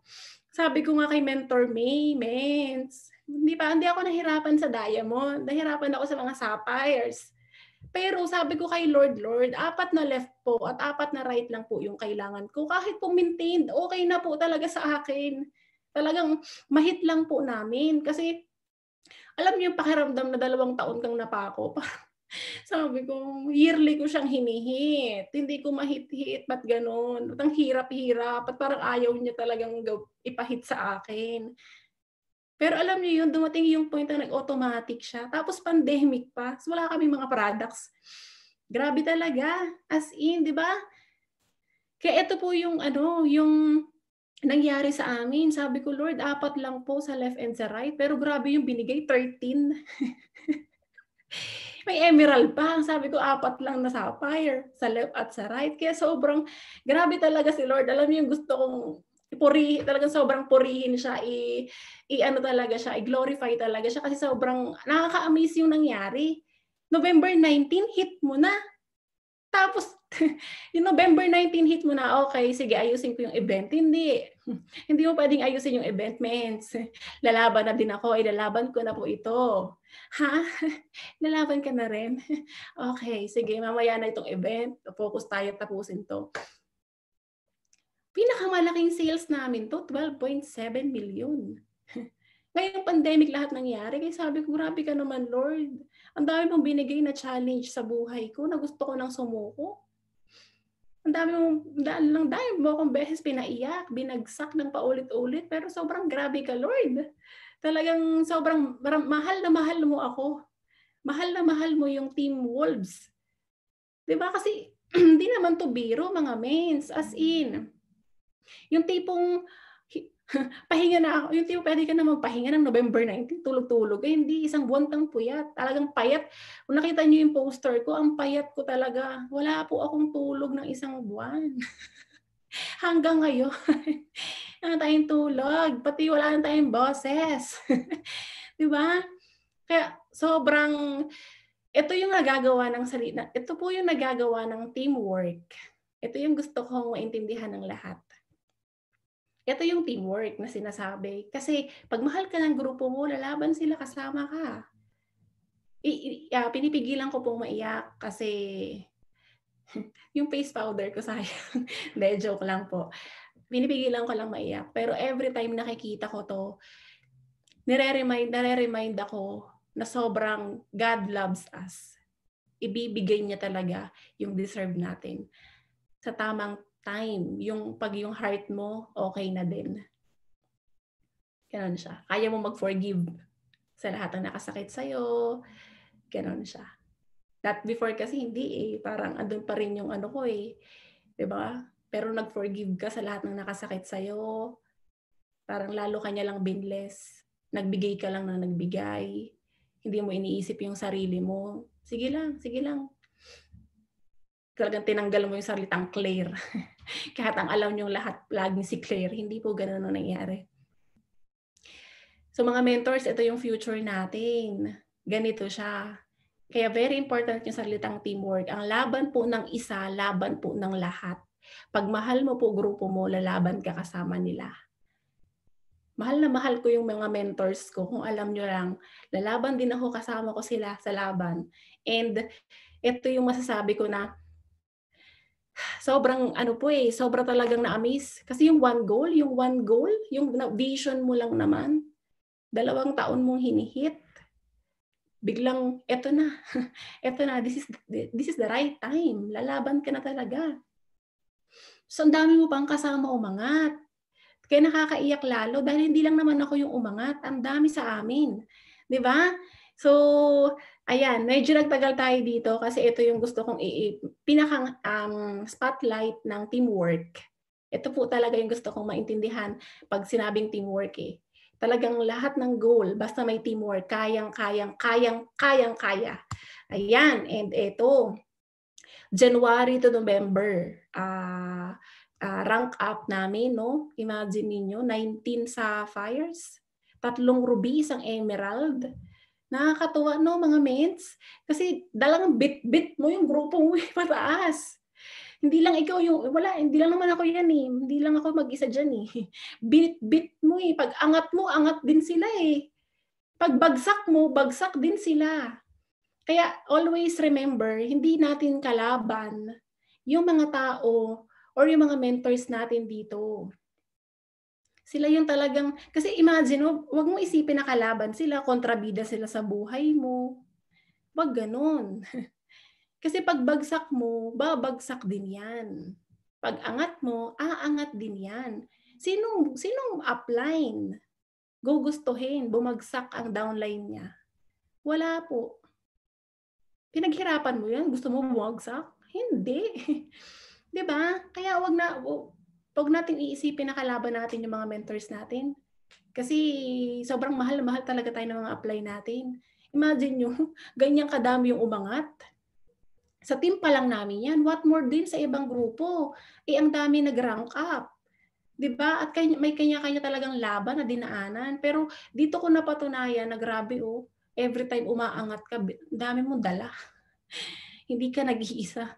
Sabi ko nga kay Mentor May, Ments, hindi pa, hindi ako nahirapan sa Diamond. Nahirapan ako sa mga sapphires. Pero sabi ko kay Lord, Lord, apat na left po at apat na right lang po yung kailangan ko. Kahit po maintained, okay na po talaga sa akin. Talagang mahit lang po namin. Kasi alam niyo yung pakiramdam na dalawang taon kang napako. sabi ko, yearly ko siyang hinihit. Hindi ko mahit-hit. Ba't ganun? Ba't ang hirap-hirap? Ba't parang ayaw niya talagang ipahit sa akin? Pero alam niyo yun, dumating yung point na nag-automatic siya. Tapos pandemic pa. So wala kaming mga products. Grabe talaga. As in, di ba? Kaya ito po yung ano, yung nangyari sa amin. Sabi ko, Lord, apat lang po sa left and sa right. Pero grabe yung binigay, 13. May emerald pa. Sabi ko, apat lang na sapphire sa left at sa right. Kaya sobrang grabe talaga si Lord. Alam niyo yung gusto kong purihin, talagang sobrang purihin siya, i, i ano talaga siya, i-glorify talaga siya kasi sobrang nakaka-amaze yung nangyari. November 19, hit mo na. Tapos, yung November 19 hit mo na, okay, sige, ayusin ko yung event. Hindi. Hindi mo pwedeng ayusin yung event, mens. Lalaban na din ako. Ilalaban eh, ko na po ito. Ha? Lalaban ka na rin? Okay, sige, mamaya na itong event. Focus tayo, tapusin to. Pinakamalaking sales namin to, 12.7 million. Ngayong pandemic lahat nangyari, kaya sabi ko, grabe ka naman Lord. Ang dami mong binigay na challenge sa buhay ko na gusto ko nang sumuko. Ang dami mong, dahil lang dahil mo akong beses pinaiyak, binagsak ng paulit-ulit, pero sobrang grabe ka Lord. Talagang sobrang mahal na mahal mo ako. Mahal na mahal mo yung Team Wolves. 'Di ba? Kasi hindi naman to biro mga mains as in yung tipong pahinga na ako. Yung tipong pwede ka na magpahinga ng November 19, tulog-tulog. Eh, hindi, isang buwan kang puyat. Talagang payat. Kung nakita niyo yung poster ko, ang payat ko talaga. Wala po akong tulog ng isang buwan. Hanggang ngayon. wala tayong tulog. Pati wala na tayong boses. Di ba? Kaya sobrang, ito yung nagagawa ng sarili. Ito po yung nagagawa ng teamwork. Ito yung gusto kong maintindihan ng lahat ito yung teamwork na sinasabi. Kasi pag mahal ka ng grupo mo, lalaban sila kasama ka. I, uh, pinipigilan ko pong maiyak kasi yung face powder ko sayang. De, joke lang po. Pinipigilan ko lang maiyak. Pero every time nakikita ko to, nire-remind, nare-remind ako na sobrang God loves us. Ibibigay niya talaga yung deserve natin sa tamang time, yung pag yung heart mo, okay na din. Ganon siya. Kaya mo mag-forgive sa lahat ng nakasakit sa'yo. Ganon siya. That before kasi hindi eh. Parang andun pa rin yung ano ko eh. ba? Diba? Pero nag-forgive ka sa lahat ng nakasakit sa'yo. Parang lalo kanya lang binless. Nagbigay ka lang na nagbigay. Hindi mo iniisip yung sarili mo. Sige lang, sige lang. Talagang tinanggal mo yung salitang clear. Kahit ang alam niyong lahat, laging si Claire, hindi po ganun ang nangyari. So mga mentors, ito yung future natin. Ganito siya. Kaya very important yung salitang teamwork. Ang laban po ng isa, laban po ng lahat. Pag mahal mo po grupo mo, lalaban ka kasama nila. Mahal na mahal ko yung mga mentors ko. Kung alam nyo lang, lalaban din ako kasama ko sila sa laban. And ito yung masasabi ko na sobrang ano po eh, sobra talagang na-amaze. Kasi yung one goal, yung one goal, yung vision mo lang naman, dalawang taon mong hinihit, biglang eto na, eto na, this is, this is the right time, lalaban ka na talaga. So ang dami mo pang kasama umangat. Kaya nakakaiyak lalo dahil hindi lang naman ako yung umangat, ang dami sa amin. 'Di ba? So Ayan, medyo nagtagal tayo dito kasi ito yung gusto kong i- pinakang um, spotlight ng teamwork. Ito po talaga yung gusto kong maintindihan pag sinabing teamwork eh. Talagang lahat ng goal, basta may teamwork, kayang, kayang, kayang, kayang, kaya. Ayan, and ito, January to November, uh, uh, rank up namin, no? Imagine niyo 19 sapphires, tatlong ruby, isang emerald, Nakakatuwa, no, mga mates? Kasi dalang bit-bit mo yung grupo mo pataas. Eh, hindi lang ikaw yung, wala, hindi lang naman ako yan eh. Hindi lang ako mag-isa dyan eh. Bit-bit mo eh. Pag angat mo, angat din sila eh. Pag bagsak mo, bagsak din sila. Kaya always remember, hindi natin kalaban yung mga tao or yung mga mentors natin dito. Sila yung talagang, kasi imagine, mo wag mo isipin na kalaban sila, kontrabida sila sa buhay mo. Wag ganun. kasi pag bagsak mo, babagsak din yan. Pag angat mo, aangat din yan. Sinong, sinong upline? Gugustuhin, bumagsak ang downline niya. Wala po. Pinaghirapan mo yan? Gusto mo bumagsak? Hindi. 'Di ba? Kaya wag na Huwag natin iisipin na kalaban natin yung mga mentors natin. Kasi sobrang mahal mahal talaga tayo ng mga apply natin. Imagine nyo, ganyan kadami yung umangat. Sa team pa lang namin yan. What more din sa ibang grupo? Eh, ang dami nag-rank up. 'di ba? At kanya, may kanya-kanya talagang laban na dinaanan. Pero dito ko napatunayan na grabe oh, every time umaangat ka, dami mong dala. Hindi ka nag-iisa.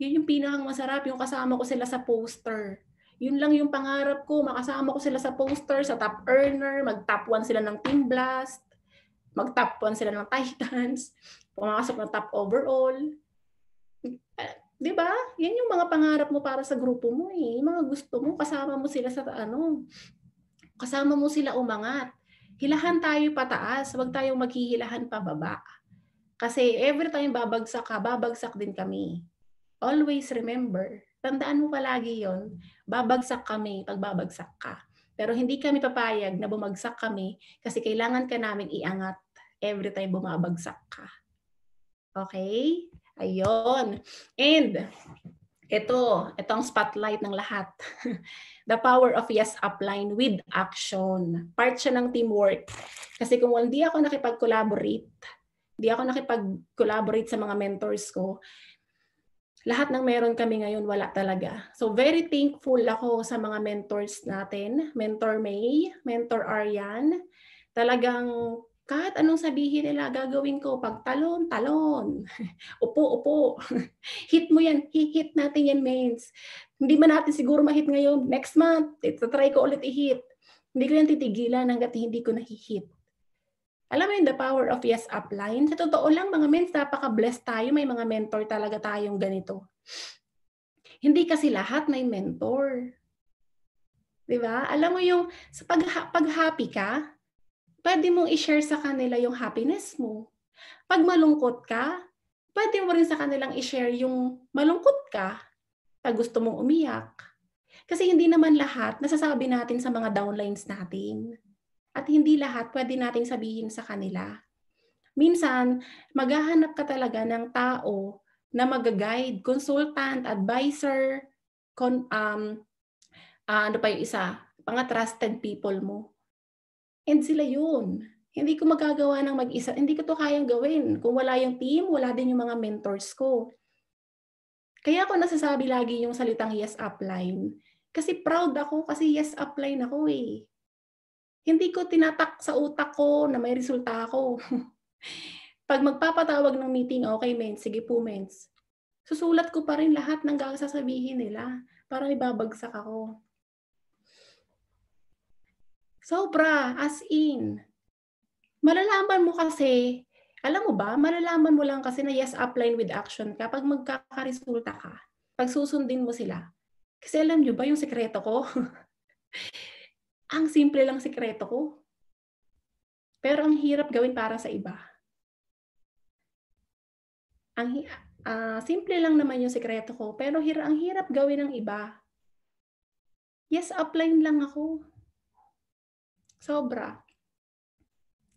Yun yung pinakang masarap, yung kasama ko sila sa poster yun lang yung pangarap ko, makasama ko sila sa poster, sa top earner, mag-top 1 sila ng Team Blast, mag-top 1 sila ng Titans, pumasok ng top overall. Eh, di ba? Yan yung mga pangarap mo para sa grupo mo eh. Yung mga gusto mo, kasama mo sila sa ano, kasama mo sila umangat. Hilahan tayo pataas, huwag tayong maghihilahan pababa. Kasi every time babagsak ka, babagsak din kami. Always remember, Tandaan mo palagi yon. Babagsak kami pag babagsak ka. Pero hindi kami papayag na bumagsak kami kasi kailangan ka namin iangat every time bumabagsak ka. Okay? Ayun. And ito, ito ang spotlight ng lahat. The power of yes upline with action. Part siya ng teamwork. Kasi kung hindi ako nakipag-collaborate, hindi ako nakipag-collaborate sa mga mentors ko, lahat ng meron kami ngayon, wala talaga. So very thankful ako sa mga mentors natin. Mentor May, Mentor Aryan. Talagang kahit anong sabihin nila, gagawin ko pag talon, talon. upo, upo. hit mo yan. Hit natin yan, mains. Hindi man natin siguro ma-hit ngayon. Next month, try ko ulit i-hit. Hindi ko yan titigilan hanggat hindi ko nahihit. Alam mo yun, the power of yes upline. Sa totoo lang, mga men, napaka-blessed tayo. May mga mentor talaga tayong ganito. Hindi kasi lahat may mentor. Di ba? Alam mo yung, sa pag, pag happy ka, pwede mong i-share sa kanila yung happiness mo. Pag malungkot ka, pwede mo rin sa kanilang i-share yung malungkot ka pag gusto mong umiyak. Kasi hindi naman lahat nasasabi natin sa mga downlines natin. At hindi lahat pwede nating sabihin sa kanila. Minsan, maghahanap ka talaga ng tao na mag-guide, consultant, advisor, con, um, uh, ano pa yung isa, mga trusted people mo. And sila yun. Hindi ko magagawa ng mag-isa. Hindi ko to kayang gawin. Kung wala yung team, wala din yung mga mentors ko. Kaya ako nasasabi lagi yung salitang yes upline. Kasi proud ako kasi yes upline ako eh. Hindi ko tinatak sa utak ko na may resulta ako. Pag magpapatawag ng meeting, okay, mens, sige po, mens. Susulat ko pa rin lahat ng sasabihin nila para ibabagsak ako. Sobra, as in. Malalaman mo kasi, alam mo ba, malalaman mo lang kasi na yes, upline with action kapag magkakaresulta ka. Pag susundin mo sila. Kasi alam nyo ba yung sekreto ko? ang simple lang sikreto ko. Pero ang hirap gawin para sa iba. Ang uh, simple lang naman yung sikreto ko, pero hir- ang hirap gawin ng iba. Yes, upline lang ako. Sobra.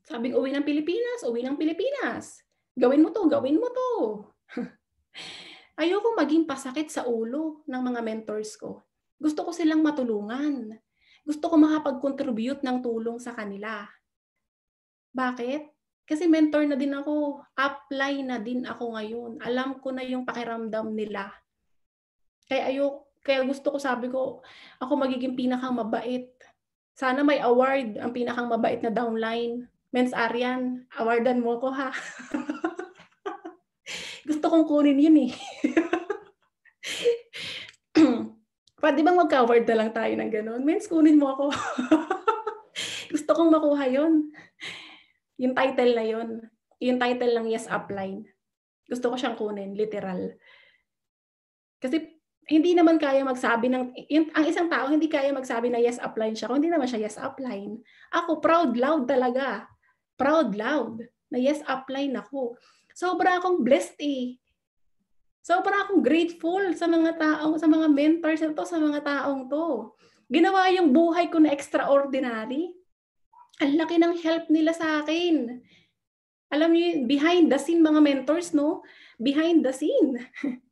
Sabing uwi ng Pilipinas, uwi ng Pilipinas. Gawin mo to, gawin mo to. Ayoko maging pasakit sa ulo ng mga mentors ko. Gusto ko silang matulungan gusto ko makapag-contribute ng tulong sa kanila. Bakit? Kasi mentor na din ako. Apply na din ako ngayon. Alam ko na yung pakiramdam nila. Kaya ayo kaya gusto ko sabi ko, ako magiging pinakang mabait. Sana may award ang pinakang mabait na downline. Men's Aryan, awardan mo ko ha. gusto kong kunin yun eh. Pwede bang mag-coward na lang tayo ng ganun? Mens, kunin mo ako. Gusto kong makuha yon Yung title na yon Yung title lang, yes, upline. Gusto ko siyang kunin, literal. Kasi hindi naman kaya magsabi ng yung, ang isang tao hindi kaya magsabi na yes upline siya kundi naman siya yes upline. Ako proud loud talaga. Proud loud na yes upline ako. Sobra akong blessed eh. Sobra akong grateful sa mga taong, sa mga mentors na to, sa mga taong to. Ginawa yung buhay ko na extraordinary. Ang laki ng help nila sa akin. Alam niyo, behind the scene mga mentors, no? Behind the scene.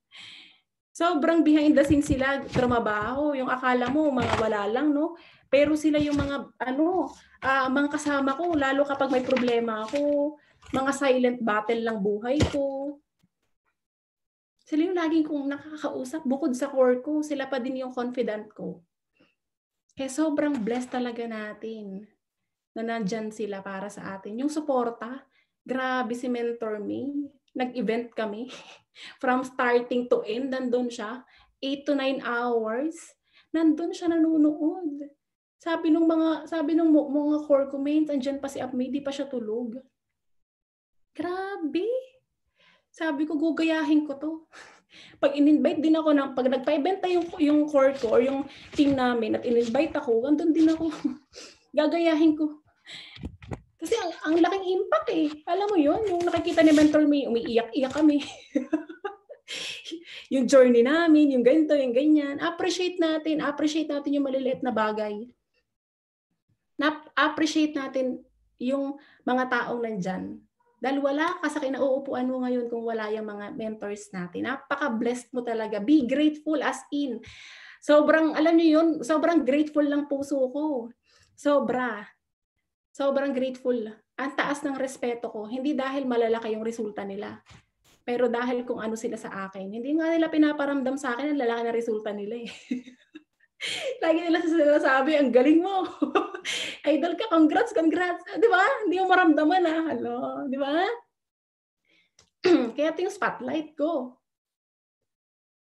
Sobrang behind the scene sila, trabaho. Yung akala mo, mga wala lang, no? Pero sila yung mga, ano, uh, mga kasama ko, lalo kapag may problema ako, mga silent battle lang buhay ko sila yung laging kong nakakausap bukod sa core ko. Sila pa din yung confidant ko. Kaya sobrang blessed talaga natin na nandyan sila para sa atin. Yung suporta, grabe si Mentor May. Nag-event kami. From starting to end, nandun siya. 8 to 9 hours. Nandun siya nanonood. Sabi nung mga sabi nung mga core comments, andiyan pa si Upmay, di pa siya tulog. Grabe. Sabi ko, gugayahin ko to. pag in-invite din ako, ng, pag nagpa-event yung, yung core ko or yung team namin at in-invite ako, andun din ako. Gagayahin ko. Kasi ang, ang laking impact eh. Alam mo yon yung nakikita ni mentor me, umiiyak-iyak kami. yung journey namin, yung ganito, yung ganyan. Appreciate natin. Appreciate natin yung maliliit na bagay. Na-appreciate natin yung mga taong nandyan. Dahil wala ka sa kinauupuan mo ngayon kung wala yung mga mentors natin. Napaka-blessed mo talaga. Be grateful as in. Sobrang, alam niyo yun, sobrang grateful lang puso ko. Sobra. Sobrang grateful. Ang taas ng respeto ko. Hindi dahil malalaki yung resulta nila. Pero dahil kung ano sila sa akin. Hindi nga nila pinaparamdam sa akin ang lalaki na resulta nila eh. Lagi nila sinasabi, ang galing mo. Idol ka, congrats, congrats. Di ba? Hindi mo maramdaman ah. Hello, di ba? Kaya ito yung spotlight ko.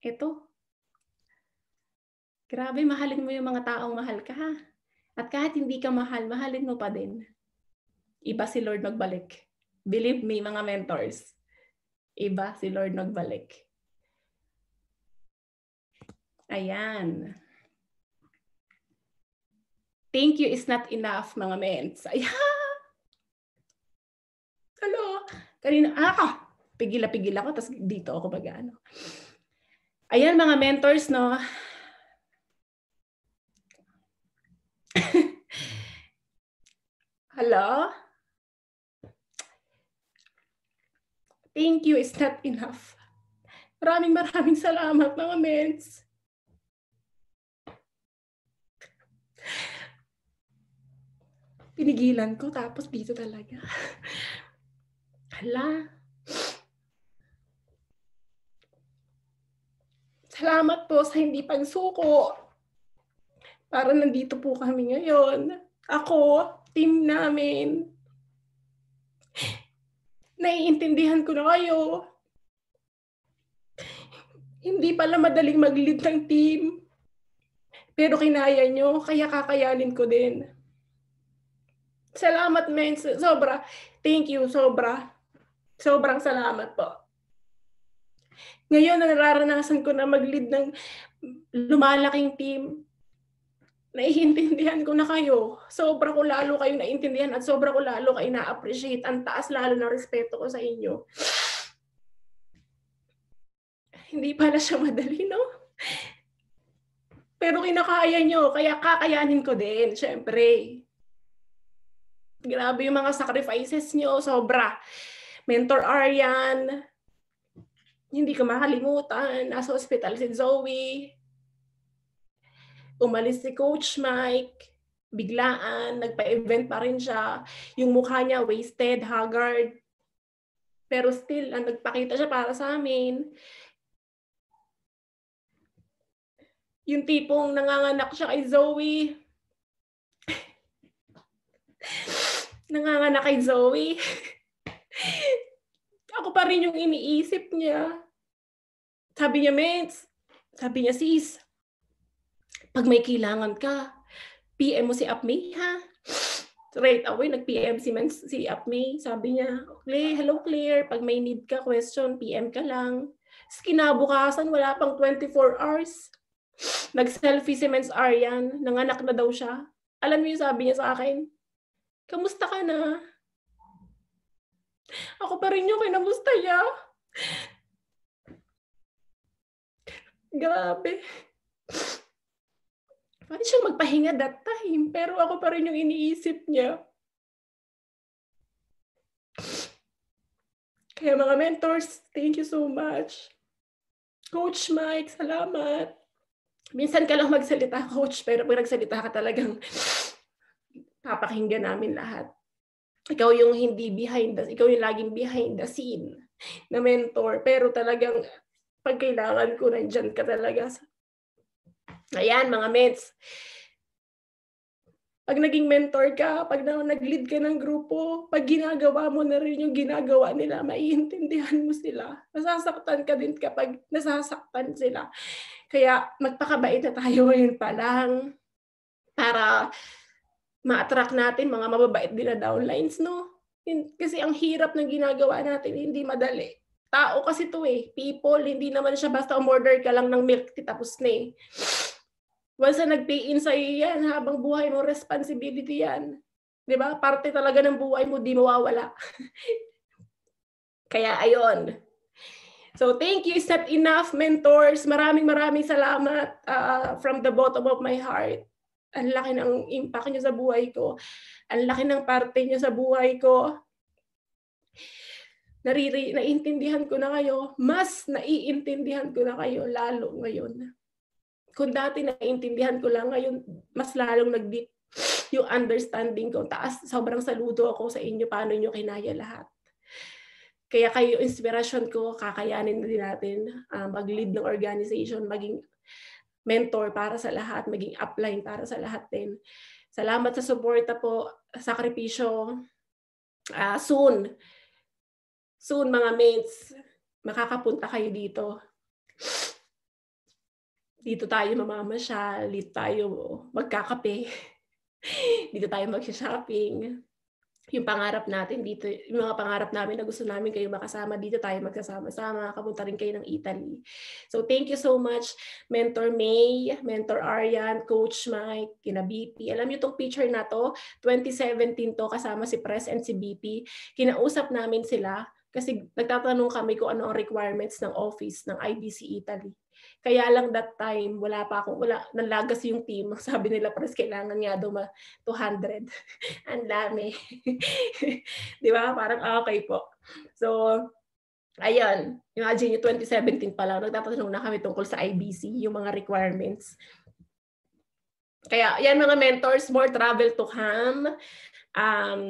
Ito. Grabe, mahalin mo yung mga taong mahal ka ha. At kahit hindi ka mahal, mahalin mo pa din. Iba si Lord magbalik. Believe me, mga mentors. Iba si Lord magbalik. Ayan thank you is not enough, mga mens. Ay, Hello? Kanina, ah, ah Pigila-pigila ko, tapos dito ako mag-ano. Ayan, mga mentors, no? Hello? Thank you is not enough. Maraming maraming salamat mga mens. Pinigilan ko, tapos dito talaga. Hala. Salamat po sa hindi pagsuko. Para nandito po kami ngayon. Ako, team namin. Naiintindihan ko na kayo. Hindi pala madaling mag-lead ng team. Pero kinaya nyo, kaya kakayanin ko din. Salamat, men. Sobra. Thank you, sobra. Sobrang salamat po. Ngayon, nararanasan ko na mag-lead ng lumalaking team. Naiintindihan ko na kayo. Sobra ko lalo kayo naiintindihan at sobra ko lalo kayo na-appreciate. Ang taas lalo ng respeto ko sa inyo. Hindi pala siya madali, no? Pero kinakaya nyo, kaya kakayanin ko din, syempre. Grabe yung mga sacrifices nyo, sobra. Mentor Aryan, hindi ko makalimutan, nasa hospital si Zoe, umalis si Coach Mike, biglaan, nagpa-event pa rin siya, yung mukha niya wasted, haggard, pero still, ang nagpakita siya para sa amin, yung tipong nanganganak siya kay Zoe, nanganganak kay Zoe. ako pa rin yung iniisip niya. Sabi niya, mates, sabi niya, sis, pag may kailangan ka, PM mo si Apmi, ha? Right away, nag-PM si, Man, si Apmi. Sabi niya, okay, hello Claire, pag may need ka, question, PM ka lang. Tapos kinabukasan, wala pang 24 hours. Nag-selfie si Mens Aryan, nanganak na daw siya. Alam niyo yung sabi niya sa akin, Kamusta ka na? Ako pa rin yung kinamusta niya. Grabe. Pwede siyang magpahinga that time, pero ako pa rin yung iniisip niya. Kaya mga mentors, thank you so much. Coach Mike, salamat. Minsan ka lang magsalita, coach, pero pag nagsalita ka talagang papakinggan namin lahat. Ikaw yung hindi behind the, ikaw yung laging behind the scene na mentor. Pero talagang pag kailangan ko, nandyan ka talaga. Ayan, mga meds. Pag naging mentor ka, pag na, nag-lead ka ng grupo, pag ginagawa mo na rin yung ginagawa nila, maiintindihan mo sila. Nasasaktan ka din kapag nasasaktan sila. Kaya magpakabait na tayo ngayon pa lang para ma-attract natin mga mababait din na downlines, no? Kasi ang hirap ng ginagawa natin, hindi madali. Tao kasi to eh. People, hindi naman siya basta umorder ka lang ng milk, tapos na eh. Once na nag-pay in sa'yo yan, habang buhay mo, responsibility yan. Di ba? Parte talaga ng buhay mo, di mawawala. Kaya ayon. So thank you, it's not enough mentors. Maraming maraming salamat uh, from the bottom of my heart ang laki ng impact niya sa buhay ko. Ang laki ng parte niya sa buhay ko. Nariri, naiintindihan ko na kayo. Mas naiintindihan ko na kayo lalo ngayon. Kung dati naiintindihan ko lang ngayon, mas lalong nag-deep yung understanding ko. Taas, sobrang saludo ako sa inyo. Paano nyo kinaya lahat. Kaya kayo, inspiration ko, kakayanin din natin uh, mag-lead ng organization, maging mentor para sa lahat, maging upline para sa lahat din. Salamat sa suporta po, sakripisyo. Uh, soon, soon mga mates, makakapunta kayo dito. Dito tayo mamamasyal, dito tayo magkakape, dito tayo magsha shopping yung pangarap natin dito, yung mga pangarap namin na gusto namin kayo makasama dito tayo magsasama-sama, kapunta rin kayo ng Italy. So thank you so much Mentor May, Mentor Aryan, Coach Mike, kina BP. Alam niyo tong picture na to, 2017 to kasama si Press and si BP. Kinausap namin sila kasi nagtatanong kami kung ano ang requirements ng office ng IBC Italy. Kaya lang that time, wala pa akong, wala, nalagas yung team. Sabi nila, pares kailangan nga daw ma 200. Ang dami. Di ba? Parang ah, okay po. So, ayun. Imagine yung 2017 pa lang, nagtatanong na kami tungkol sa IBC, yung mga requirements. Kaya, yan mga mentors, more travel to come. Um,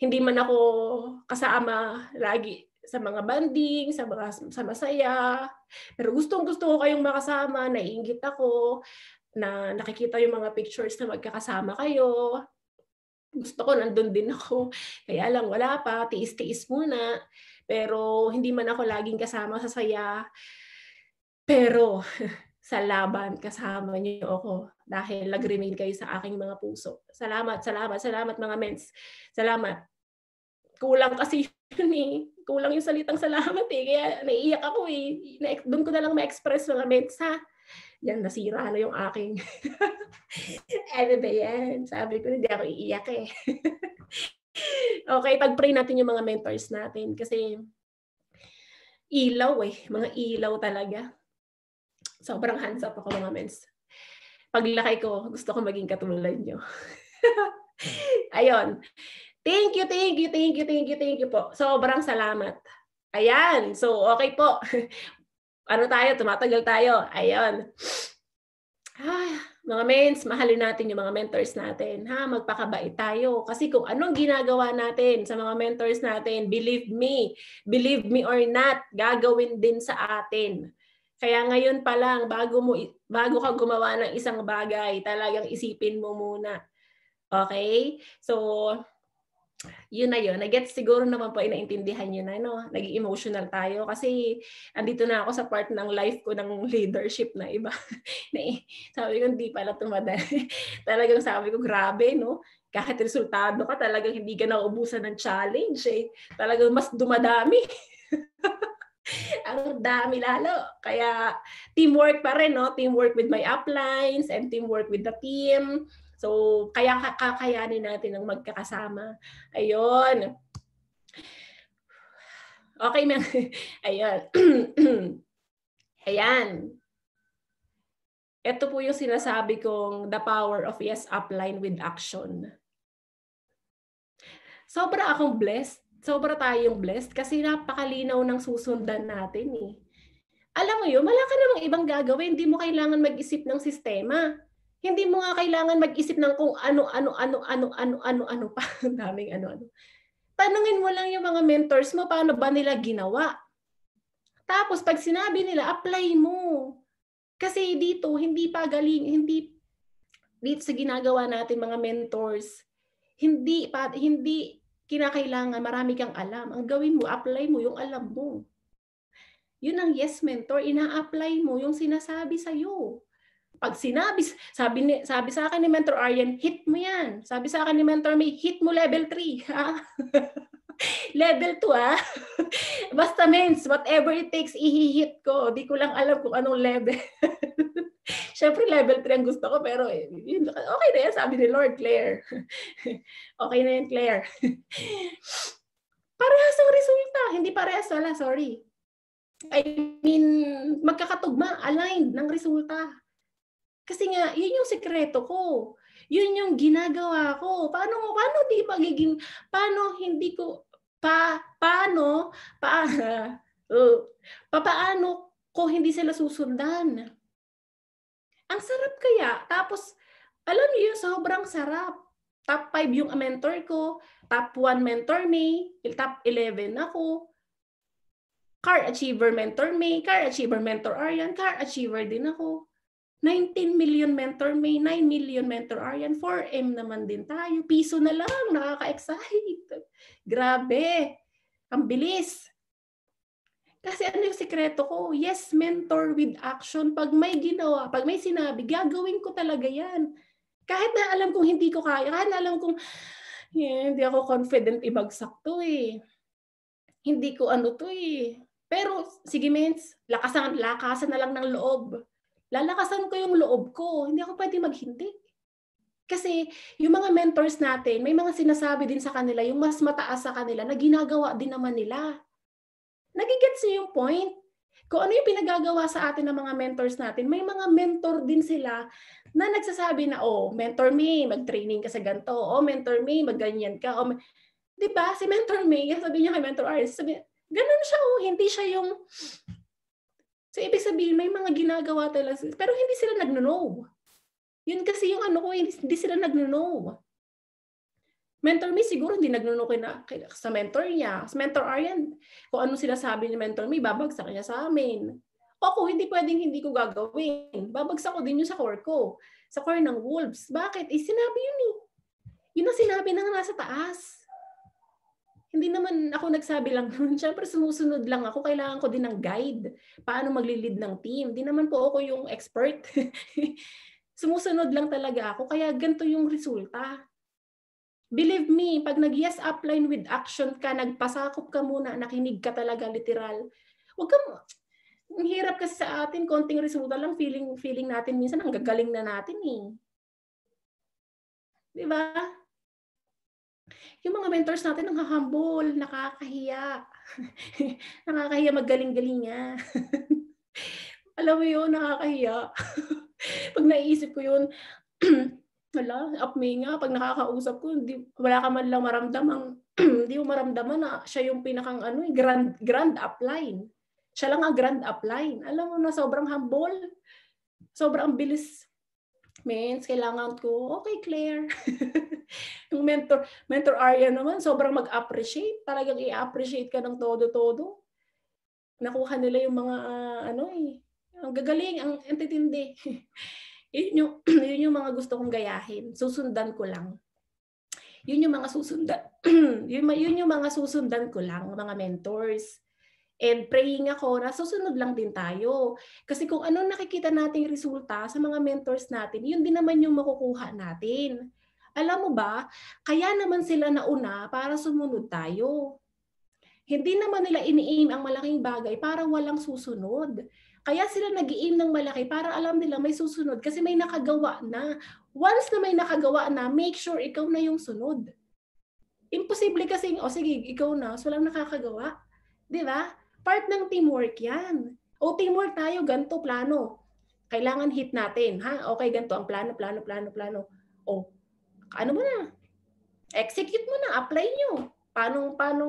hindi man ako kasama lagi sa mga banding, sa mga sa masaya. Pero gustong-gusto ko kayong makasama, naiinggit ako na nakikita yung mga pictures na magkakasama kayo. Gusto ko, nandun din ako. Kaya lang, wala pa. Tiis-tiis muna. Pero hindi man ako laging kasama sa saya. Pero sa laban, kasama niyo ako. Dahil nag-remain kayo sa aking mga puso. Salamat, salamat, salamat mga mens. Salamat. Kulang kasi yun eh. Kulang yung salitang salamat eh. Kaya naiiyak ako eh. doon ko na lang ma-express mga mensa. Yan, nasira na yung aking. ano ba yan? Sabi ko, hindi ako iiyak eh. okay, pag-pray natin yung mga mentors natin. Kasi ilaw eh. Mga ilaw talaga. Sobrang hands up ako mga mens. Paglaki ko, gusto ko maging katulad nyo. Ayon. Thank you, thank you, thank you, thank you, thank you po. Sobrang salamat. Ayan. So, okay po. ano tayo? Tumatagal tayo. Ayan. Ah, mga mens, mahalin natin yung mga mentors natin. Ha, magpakabait tayo. Kasi kung anong ginagawa natin sa mga mentors natin, believe me, believe me or not, gagawin din sa atin. Kaya ngayon pa lang, bago, mo, bago ka gumawa ng isang bagay, talagang isipin mo muna. Okay? So, yun na yun. I get siguro naman po inaintindihan yun na, no? Naging emotional tayo kasi andito na ako sa part ng life ko ng leadership na iba. Eh, sabi ko, hindi pala tumadali. Talagang sabi ko, grabe, no? Kahit resultado ka, talagang hindi ka naubusan ng challenge, eh. Talagang mas dumadami. ang dami lalo. Kaya teamwork pa rin, no? Teamwork with my uplines and teamwork with the team. So, kaya kakayanin natin ang magkakasama. Ayun. Okay na. Ayun. Ayan. Ito po yung sinasabi kong the power of yes upline with action. Sobra akong blessed. Sobra tayong blessed kasi napakalinaw ng susundan natin eh. Alam mo yun, wala ka namang ibang gagawin. Hindi mo kailangan mag-isip ng sistema hindi mo nga kailangan mag-isip ng kung ano, ano, ano, ano, ano, ano, ano pa. Ang daming ano, ano. Tanungin mo lang yung mga mentors mo, paano ba nila ginawa? Tapos pag sinabi nila, apply mo. Kasi dito, hindi pa galing, hindi dito sa ginagawa natin mga mentors, hindi pa, hindi kinakailangan marami kang alam. Ang gawin mo, apply mo yung alam mo. Yun ang yes mentor, ina-apply mo yung sinasabi sa iyo pag sinabi, sabi, ni, sabi sa akin ni Mentor Aryan, hit mo yan. Sabi sa akin ni Mentor May, hit mo level 3. Ha? level 2 ah. Basta means, whatever it takes, ihihit ko. Di ko lang alam kung anong level. Siyempre, level 3 ang gusto ko, pero eh, okay na yan, sabi ni Lord Claire. okay na yan, Claire. parehas ang resulta. Hindi parehas, wala, sorry. I mean, magkakatugma, aligned ng resulta. Kasi nga, yun yung sekreto ko. Yun yung ginagawa ko. Paano, paano di magiging, paano hindi ko, pa, paano, oh, pa, uh, papaano ko hindi sila susundan? Ang sarap kaya. Tapos, alam niyo yun, sobrang sarap. Top 5 yung mentor ko. Top 1 mentor me. Top 11 ako. Car achiever mentor me. Car achiever mentor Aryan. Car achiever din ako. 19 million mentor may, 9 million mentor Aryan, 4M naman din tayo. Piso na lang, nakaka-excite. Grabe, ang bilis. Kasi ano yung sikreto ko? Yes, mentor with action. Pag may ginawa, pag may sinabi, gagawin ko talaga yan. Kahit na alam kong hindi ko kaya, kahit na alam kong yeah, hindi ako confident ibagsak to eh. Hindi ko ano to eh. Pero sige, Mens, lakasan, lakasan na lang ng loob Lalakasan ko yung loob ko. Hindi ako pwede maghindi. Kasi yung mga mentors natin, may mga sinasabi din sa kanila, yung mas mataas sa kanila, na ginagawa din naman nila. Nagigets niyo yung point? Kung ano yung pinagagawa sa atin ng mga mentors natin, may mga mentor din sila na nagsasabi na, oh, mentor me, mag-training ka sa ganito. Oh, mentor me, mag-ganyan ka. Oh, di ba? Si mentor me, sabi niya kay mentor Aris, sabi, ganun siya, oh, hindi siya yung So, ibig sabihin, may mga ginagawa talaga. Pero hindi sila nagno-know. Yun kasi yung ano ko, hindi sila nagno-know. Mentor me siguro hindi nagnuno kina, kina, sa mentor niya. Sa mentor Aryan, kung ano sila sabi ni mentor me, babagsak niya sa amin. O ako, hindi pwedeng hindi ko gagawin. Babagsak ko din yun sa core ko. Sa core ng wolves. Bakit? Eh, sinabi yun eh. Yun ang sinabi ng nasa taas hindi naman ako nagsabi lang nun. Siyempre, sumusunod lang ako. Kailangan ko din ng guide. Paano magli-lead ng team. Hindi naman po ako yung expert. sumusunod lang talaga ako. Kaya ganito yung resulta. Believe me, pag nag-yes upline with action ka, nagpasakop ka muna, nakinig ka talaga literal. Huwag ka, ang hirap kasi sa atin, konting resulta lang, feeling, feeling natin minsan, ang gagaling na natin eh. Di ba? Yung mga mentors natin ang hahambol, nakakahiya. nakakahiya magaling-galinga. Alam mo yun, nakakahiya. Pag naiisip ko yun, wala, upme nga, pag nakakausap ko, hindi, wala ka man lang maramdaman, hindi mo maramdaman na siya yung pinakang ano, eh, grand, grand upline. Siya lang ang grand upline. Alam mo na, sobrang humble, sobrang bilis means kailangan ko, okay Claire. yung mentor, mentor Arya naman, sobrang mag-appreciate. Talagang i-appreciate ka ng todo-todo. Nakuha nila yung mga, uh, ano eh, ang gagaling, ang entitindi. yun, yung, yun yung mga gusto kong gayahin. Susundan ko lang. Yun yung mga susundan. yun, yun yung mga susundan ko lang, mga mentors. And praying ako na susunod lang din tayo. Kasi kung ano nakikita nating resulta sa mga mentors natin, yun din naman yung makukuha natin. Alam mo ba, kaya naman sila nauna para sumunod tayo. Hindi naman nila ini-aim ang malaking bagay para walang susunod. Kaya sila nag aim ng malaki para alam nila may susunod kasi may nakagawa na. Once na may nakagawa na, make sure ikaw na yung sunod. Imposible kasi, o oh, sige, ikaw na, so walang nakakagawa. Di ba? Part ng teamwork yan. O teamwork tayo, ganto plano. Kailangan hit natin. Ha? Okay, ganto ang plano, plano, plano, plano. O, ano mo na? Execute mo na, apply nyo. Paano, paano,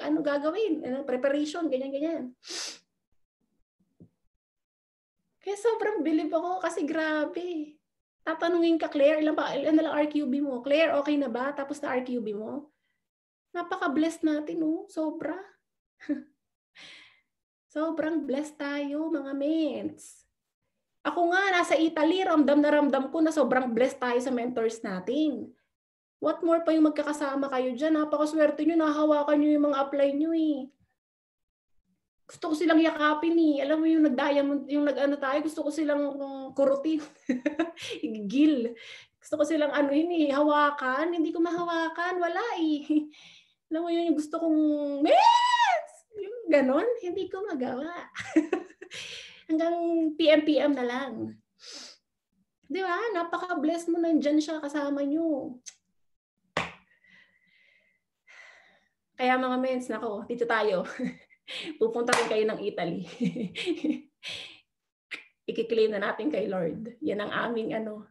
ano gagawin? Ano, preparation, ganyan, ganyan. Kaya sobrang bilib ako kasi grabe. Tatanungin ka, Claire, ilan, ba, ilan na lang RQB mo? Claire, okay na ba? Tapos na RQB mo? Napaka-blessed natin, oh. Sobra. Sobrang blessed tayo, mga mates. Ako nga, nasa Italy, ramdam na ramdam ko na sobrang blessed tayo sa mentors natin. What more pa yung magkakasama kayo dyan? Napakaswerte nyo, nahawakan nyo yung mga apply nyo eh. Gusto ko silang yakapin eh. Alam mo yung nag-diamond, yung nag-ano tayo, gusto ko silang um, kurutin. Gil. Gusto ko silang ano yun eh, hawakan. Hindi ko mahawakan, wala eh. Alam mo yun, yung gusto kong, eh! ganon, hindi ko magawa. Hanggang PM-PM na lang. Di ba? Napaka-bless mo nandyan siya kasama nyo. Kaya mga mens, nako, dito tayo. Pupunta rin kayo ng Italy. Ikiklaim na natin kay Lord. Yan ang aming ano,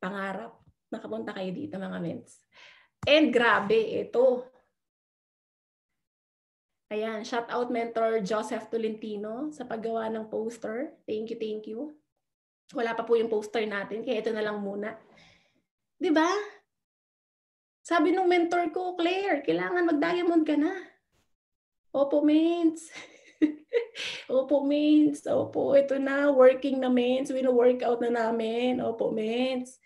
pangarap. Nakapunta kayo dito mga mens. And grabe, ito. Ayan, shout out mentor Joseph Tolentino sa paggawa ng poster. Thank you, thank you. Wala pa po yung poster natin, kaya ito na lang muna. 'Di ba? Sabi nung mentor ko, Claire, kailangan mag-diamond ka na. Opo, mates. Opo, mates. Opo, ito na. Working na, mates. Wino-workout na namin. Opo, mates.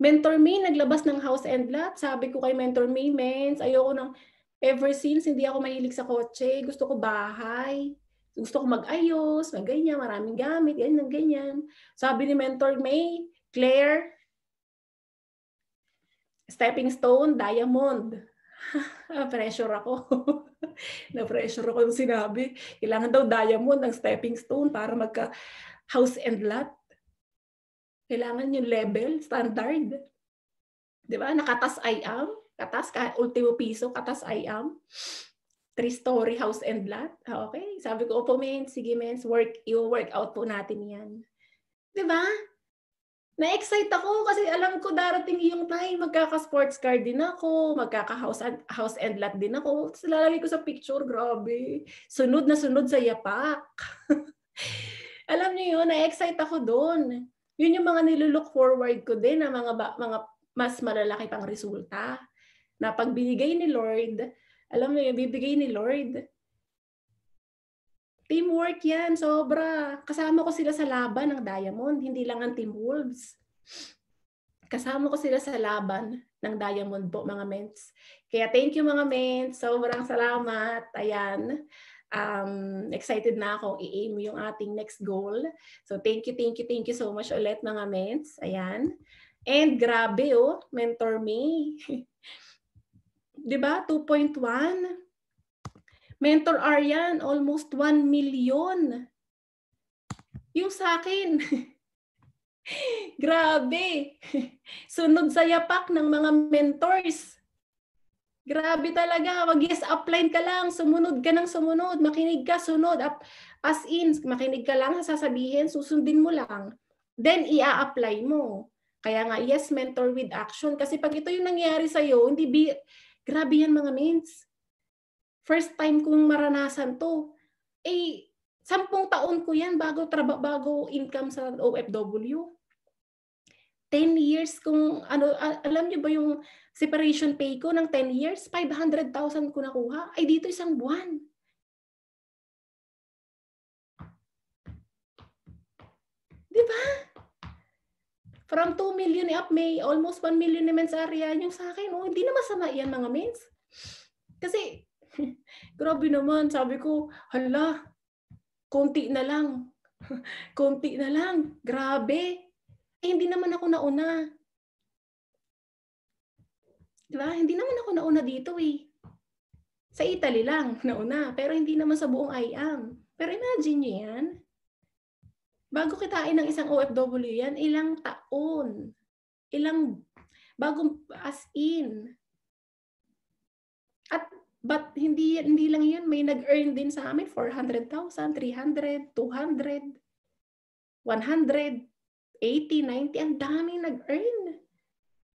Mentor me, naglabas ng house and lot. Sabi ko kay Mentor me, mates, ayoko nang... Ever since, hindi ako mahilig sa kotse. Gusto ko bahay. Gusto ko mag-ayos, mag ganyan, maraming gamit, ganyan, ganyan. Sabi ni Mentor May, Claire, stepping stone, diamond. Ah, pressure ako. Na-pressure ako nung sinabi. Kailangan daw diamond ang stepping stone para magka house and lot. Kailangan yung level, standard. Di ba? Nakatas I am. Katas, kahit ultimo piso, katas I am. Three-story house and lot. Ah, okay, sabi ko, opo men, sige men, work, i-work out po natin yan. Di ba? na-excite ako kasi alam ko darating yung time, magkaka-sports car din ako, magkaka-house and, house and lot din ako. Tapos lalagay ko sa picture, grabe. Sunod na sunod sa yapak. alam niyo yun, na-excite ako doon. Yun yung mga nilulook forward ko din na mga, mga mas malalaki pang resulta na pag ni Lord, alam mo yun, bibigay ni Lord. Teamwork yan, sobra. Kasama ko sila sa laban ng Diamond, hindi lang ang Team Wolves. Kasama ko sila sa laban ng Diamond po, mga ments. Kaya thank you, mga ments. Sobrang salamat. Ayan. Um, excited na akong i-aim yung ating next goal. So thank you, thank you, thank you so much ulit, mga ments. Ayan. And grabe, oh, mentor me. 'di ba? 2.1 Mentor Aryan, almost 1 million. Yung sa akin, grabe. Sunod sa yapak ng mga mentors. Grabe talaga. Wag yes, upline ka lang, sumunod ka ng sumunod, makinig ka, sunod. Up, as in, makinig ka lang, sasabihin, susundin mo lang. Then, ia-apply mo. Kaya nga, yes, mentor with action. Kasi pag ito yung nangyari sa'yo, hindi, Grabe yan mga mens. First time kong maranasan to. Eh, sampung taon ko yan bago, traba, bago income sa OFW. 10 years kung ano alam niyo ba yung separation pay ko ng 10 years 500,000 ko nakuha ay dito isang buwan Di ba? From 2 million up, may almost 1 million na men's area. Yung sa akin, oh, hindi na masama yan mga men's. Kasi, grabe naman, sabi ko, hala, konti na lang. konti na lang. Grabe. Eh, hindi naman ako nauna. Diba? Hindi naman ako nauna dito eh. Sa Italy lang, nauna. Pero hindi naman sa buong I Pero imagine nyo yan bago kitain ng isang OFW yan, ilang taon, ilang, bago as in. At, but hindi, hindi lang yan, may nag-earn din sa amin, 400,000, 300, 200, 100, 80, 90, ang daming nag-earn.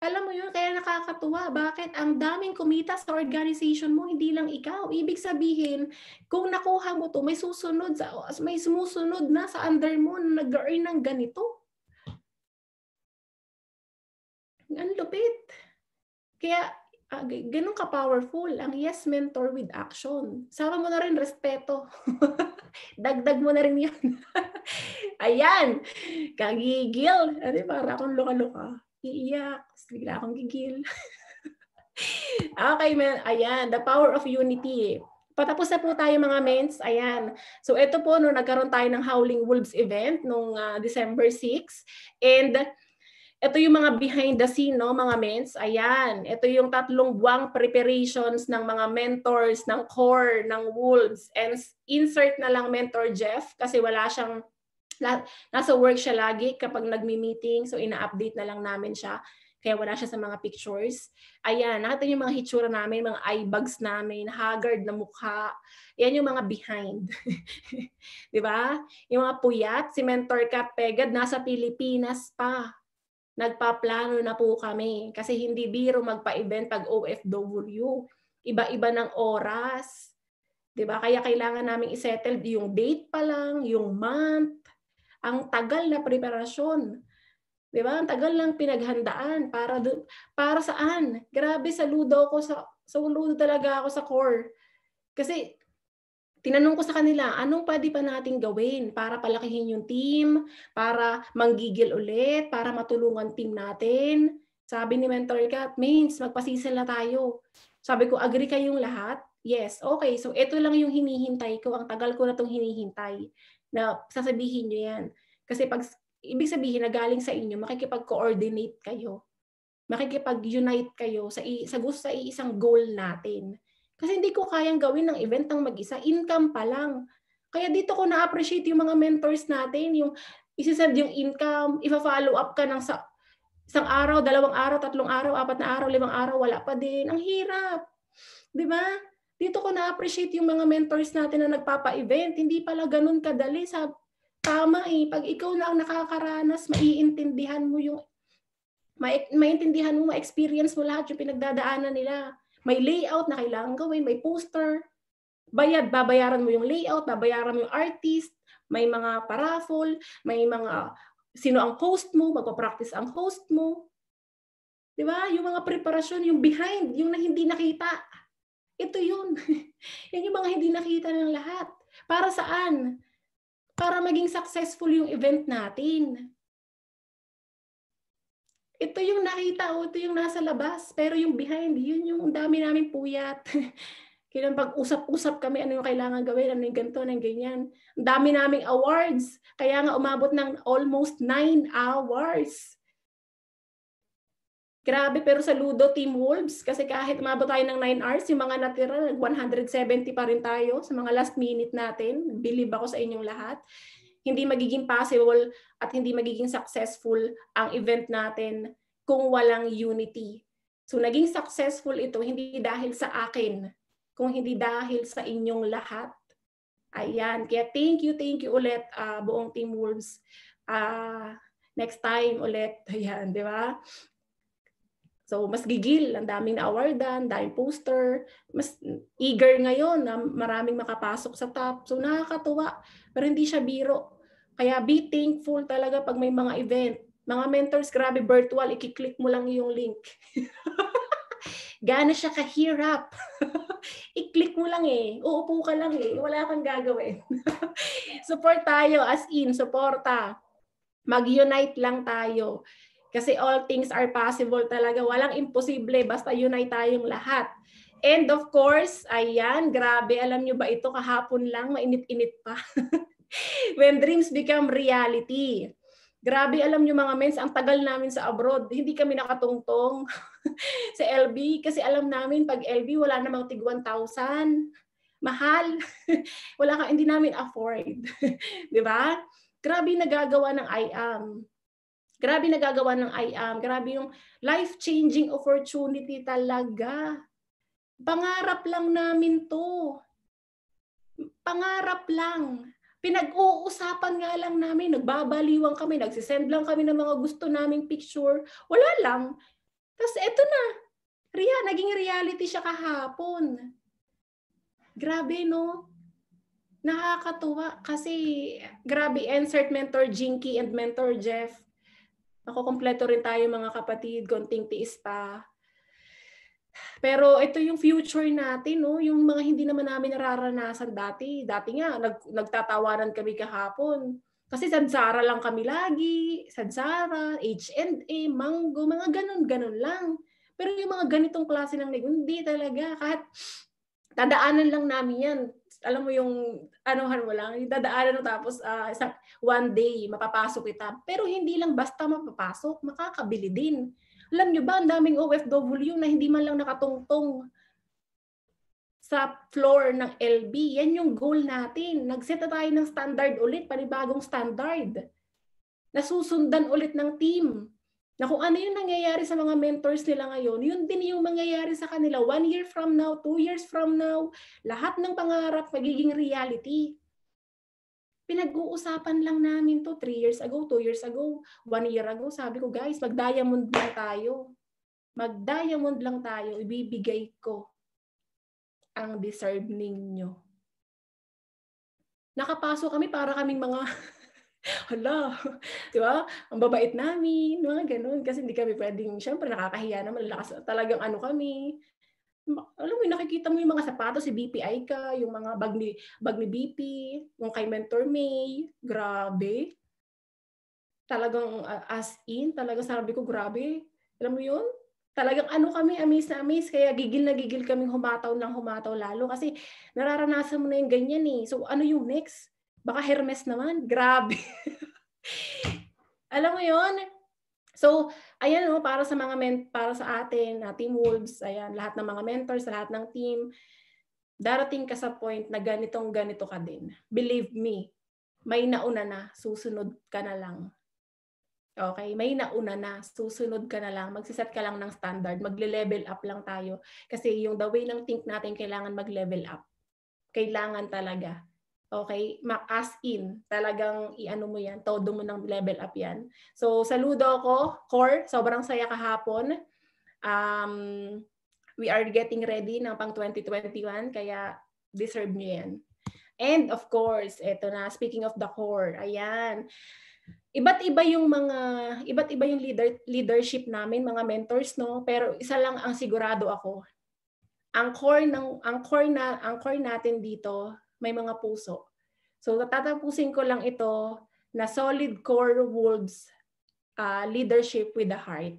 Alam mo yun, kaya nakakatuwa. Bakit? Ang daming kumita sa organization mo, hindi lang ikaw. Ibig sabihin, kung nakuha mo to, may susunod sa may sumusunod na sa under mo na nag-earn ng ganito. Ang lupit. Kaya uh, ganun ka-powerful ang yes mentor with action. Sama mo na rin respeto. Dagdag mo na rin yan. Ayan. Kagigil. Ano, para akong luka-luka iiyak, bigla akong gigil. okay, men. Ayan, the power of unity. Patapos na po tayo mga mens. Ayan. So ito po, no, nagkaroon tayo ng Howling Wolves event noong uh, ah, December 6. And ito yung mga behind the scene, no, mga mens. Ayan. Ito yung tatlong buwang preparations ng mga mentors, ng core, ng wolves. And insert na lang mentor Jeff kasi wala siyang nasa work siya lagi kapag nagmi-meeting. So, ina-update na lang namin siya. Kaya wala siya sa mga pictures. Ayan, nakita yung mga hitsura namin, mga eye bags namin, haggard na mukha. Yan yung mga behind. Di ba? Yung mga puyat, si Mentor Pegad, nasa Pilipinas pa. Nagpaplano na po kami. Kasi hindi biro magpa-event pag OFW. Iba-iba ng oras. Di ba? Kaya kailangan namin isettle yung date pa lang, yung month, ang tagal na preparasyon. 'Di ba? Ang tagal ng pinaghandaan para do, para saan? Grabe saludo ako sa sa saludo talaga ako sa core. Kasi tinanong ko sa kanila, anong pwede pa nating gawin para palakihin yung team, para manggigil ulit, para matulungan team natin. Sabi ni Mentor Kat, Mains, magpasisila tayo. Sabi ko, agree kayong lahat? yes, okay, so ito lang yung hinihintay ko. Ang tagal ko na itong hinihintay na sasabihin nyo yan. Kasi pag, ibig sabihin na galing sa inyo, makikipag-coordinate kayo. Makikipag-unite kayo sa, sa gusto sa isang goal natin. Kasi hindi ko kayang gawin ng event ng mag-isa. Income pa lang. Kaya dito ko na-appreciate yung mga mentors natin, yung isisend yung income, ifa-follow up ka ng sa isang araw, dalawang araw, tatlong araw, apat na araw, limang araw, wala pa din. Ang hirap. 'Di ba? dito ko na-appreciate yung mga mentors natin na nagpapa-event. Hindi pala ganun kadali. Sa, tama eh. Pag ikaw na ang nakakaranas, maiintindihan mo yung ma- maintindihan mo, ma-experience mo lahat yung pinagdadaanan nila. May layout na kailangan gawin, may poster, bayad, babayaran mo yung layout, babayaran mo yung artist, may mga paraffol, may mga sino ang host mo, magpa-practice ang host mo. 'Di ba? Yung mga preparasyon, yung behind, yung na hindi nakita ito yun. Yan yung mga hindi nakita ng lahat. Para saan? Para maging successful yung event natin. Ito yung nakita o ito yung nasa labas. Pero yung behind, yun yung dami namin puyat. Kailan pag-usap-usap kami ano yung kailangan gawin, ano yung ganito, ano yung ganyan. Ang dami naming awards. Kaya nga umabot ng almost 9 hours Grabe, pero saludo Team Wolves kasi kahit umabot tayo ng 9 hours, yung mga natira, 170 pa rin tayo sa mga last minute natin. Believe ako sa inyong lahat. Hindi magiging possible at hindi magiging successful ang event natin kung walang unity. So naging successful ito hindi dahil sa akin, kung hindi dahil sa inyong lahat. Ayan, kaya thank you, thank you ulit uh, buong Team Wolves. Uh, next time ulit. Ayan, di ba? So, mas gigil, ang daming na-awardan, daming poster, mas eager ngayon na maraming makapasok sa top. So, nakakatuwa, pero hindi siya biro. Kaya be thankful talaga pag may mga event. Mga mentors, grabe virtual, ikiklik mo lang yung link. Gana siya kahirap. I-click mo lang eh. Uupo ka lang eh. Wala kang gagawin. support tayo. As in, supporta. Mag-unite lang tayo. Kasi all things are possible talaga. Walang imposible. Basta unite tayong lahat. And of course, ayan, grabe. Alam nyo ba ito kahapon lang, mainit-init pa. When dreams become reality. Grabe, alam nyo mga mens, ang tagal namin sa abroad. Hindi kami nakatungtong sa LB kasi alam namin pag LB wala namang tig 1,000. Mahal. wala ka, hindi namin afford. Di ba? Grabe nagagawa ng I am. Grabe nagagawa ng I am. Grabe yung life-changing opportunity talaga. Pangarap lang namin to. Pangarap lang. Pinag-uusapan nga lang namin, nagbabaliwang kami, nagsisend lang kami ng mga gusto naming picture. Wala lang. Tapos eto na. Ria, naging reality siya kahapon. Grabe, no? Nakakatuwa kasi grabe, insert mentor Jinky and mentor Jeff ako, kompleto rin tayo mga kapatid, konting tiis pa. Pero ito yung future natin, no? yung mga hindi naman namin nararanasan dati. Dati nga, nag, nagtatawanan kami kahapon. Kasi sansara lang kami lagi, sansara, H&A, mango, mga ganun-ganun lang. Pero yung mga ganitong klase ng negosyo, hindi talaga. Kahit tandaanan lang namin yan alam mo yung anuhan wala lang, dadaanan tapos uh, ah, sa, one day mapapasok kita. Pero hindi lang basta mapapasok, makakabili din. Alam niyo ba, ang daming OFW na hindi man lang nakatungtong sa floor ng LB. Yan yung goal natin. Nagset na tayo ng standard ulit, panibagong standard. Nasusundan ulit ng team na kung ano yung nangyayari sa mga mentors nila ngayon, yun din yung mangyayari sa kanila one year from now, two years from now. Lahat ng pangarap magiging reality. Pinag-uusapan lang namin to three years ago, two years ago, one year ago. Sabi ko, guys, mag-diamond lang tayo. Mag-diamond lang tayo. Ibibigay ko ang deserve ninyo. Nakapasok kami para kaming mga hala, di ba? Ang babait namin, mga ganun. Kasi hindi kami pwedeng, syempre nakakahiya naman, lakas, talagang ano kami. Alam mo, nakikita mo yung mga sapatos, si BPI ka, yung mga bag ni, bag ni BP, yung kay Mentor May, grabe. Talagang uh, as in, talagang sabi ko, grabe. Alam mo yun? Talagang ano kami, amis na amaze. Kaya gigil na gigil kaming humataw ng humataw lalo. Kasi nararanasan mo na yung ganyan eh. So ano yung next? Baka Hermes naman. Grabe. Alam mo yon So, ayan no, para sa mga men- para sa atin, na Team Wolves, ayan, lahat ng mga mentors, lahat ng team, darating ka sa point na ganitong ganito ka din. Believe me, may nauna na, susunod ka na lang. Okay, may nauna na, susunod ka na lang, magsiset ka lang ng standard, magle-level up lang tayo. Kasi yung the way ng think natin, kailangan mag-level up. Kailangan talaga. Okay? As in, talagang iano mo yan, todo mo ng level up yan. So, saludo ako, Core. Sobrang saya kahapon. Um, we are getting ready ng pang 2021, kaya deserve nyo yan. And of course, eto na, speaking of the core, ayan. Iba't iba yung mga, iba't iba yung leader, leadership namin, mga mentors, no? Pero isa lang ang sigurado ako. Ang core ng ang core na ang core natin dito may mga puso. So tatapusin ko lang ito na solid core wolves uh, leadership with the heart.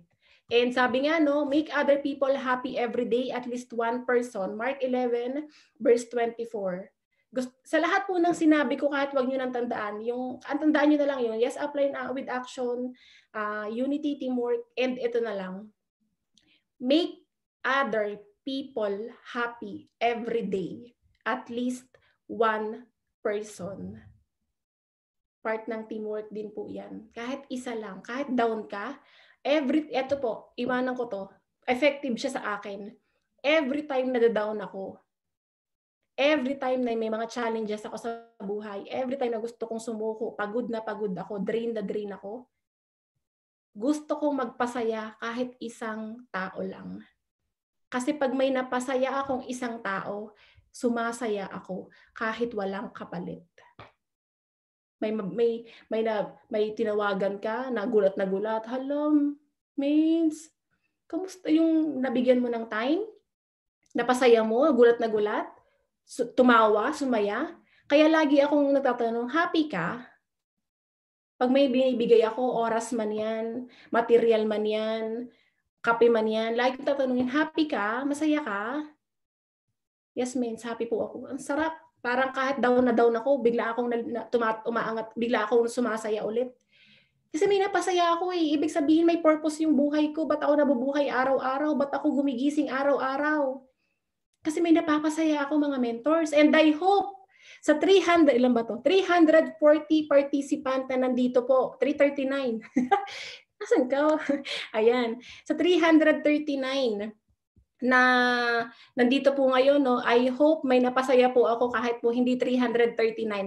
And sabi nga, no, make other people happy every day, at least one person. Mark 11, verse 24. Gusto, sa lahat po ng sinabi ko, kahit wag nyo nang tandaan, yung, ang tandaan nyo na lang yun, yes, apply na with action, uh, unity, teamwork, and ito na lang. Make other people happy every day, at least one person. Part ng teamwork din po yan. Kahit isa lang, kahit down ka, every, eto po, iwanan ko to, effective siya sa akin. Every time na down ako, every time na may mga challenges ako sa buhay, every time na gusto kong sumuko, pagod na pagod ako, drain na drain ako, gusto kong magpasaya kahit isang tao lang. Kasi pag may napasaya akong isang tao, Sumasaya ako kahit walang kapalit. May may may na, may tinawagan ka, nagulat na gulat. Hello, mates. Kamusta yung nabigyan mo ng time? Napasaya mo, gulat na gulat? Tumawa, sumaya? Kaya lagi akong nagtatanong, happy ka? Pag may binibigay ako, oras man yan, material man yan, kape man yan, lagi tatanungin, happy ka? Masaya ka? yes means happy po ako. Ang sarap. Parang kahit down na down ako, bigla akong na, na, tuma, umaangat, bigla akong sumasaya ulit. Kasi may napasaya ako eh. Ibig sabihin may purpose yung buhay ko. Ba't ako nabubuhay araw-araw? Ba't ako gumigising araw-araw? Kasi may napapasaya ako mga mentors. And I hope sa 300, ilan ba to? 340 participant na nandito po. 339. Asan ka? Ayan. Sa 339 na nandito po ngayon no I hope may napasaya po ako kahit po hindi 339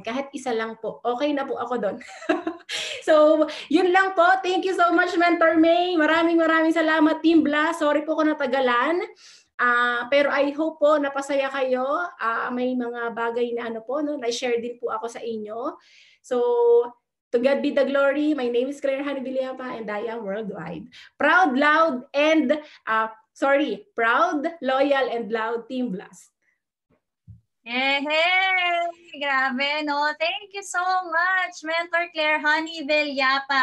kahit isa lang po okay na po ako doon So yun lang po thank you so much Mentor May maraming maraming salamat Team Bla sorry po kung natagalan Uh, pero I hope po napasaya kayo. Uh, may mga bagay na ano po, no, na-share din po ako sa inyo. So, to God be the glory. My name is Claire Hanibiliapa and I am worldwide. Proud, loud, and uh, sorry, proud, loyal, and loud Team Blast. Hey, Grabe, no? Thank you so much, Mentor Claire Honey Villapa.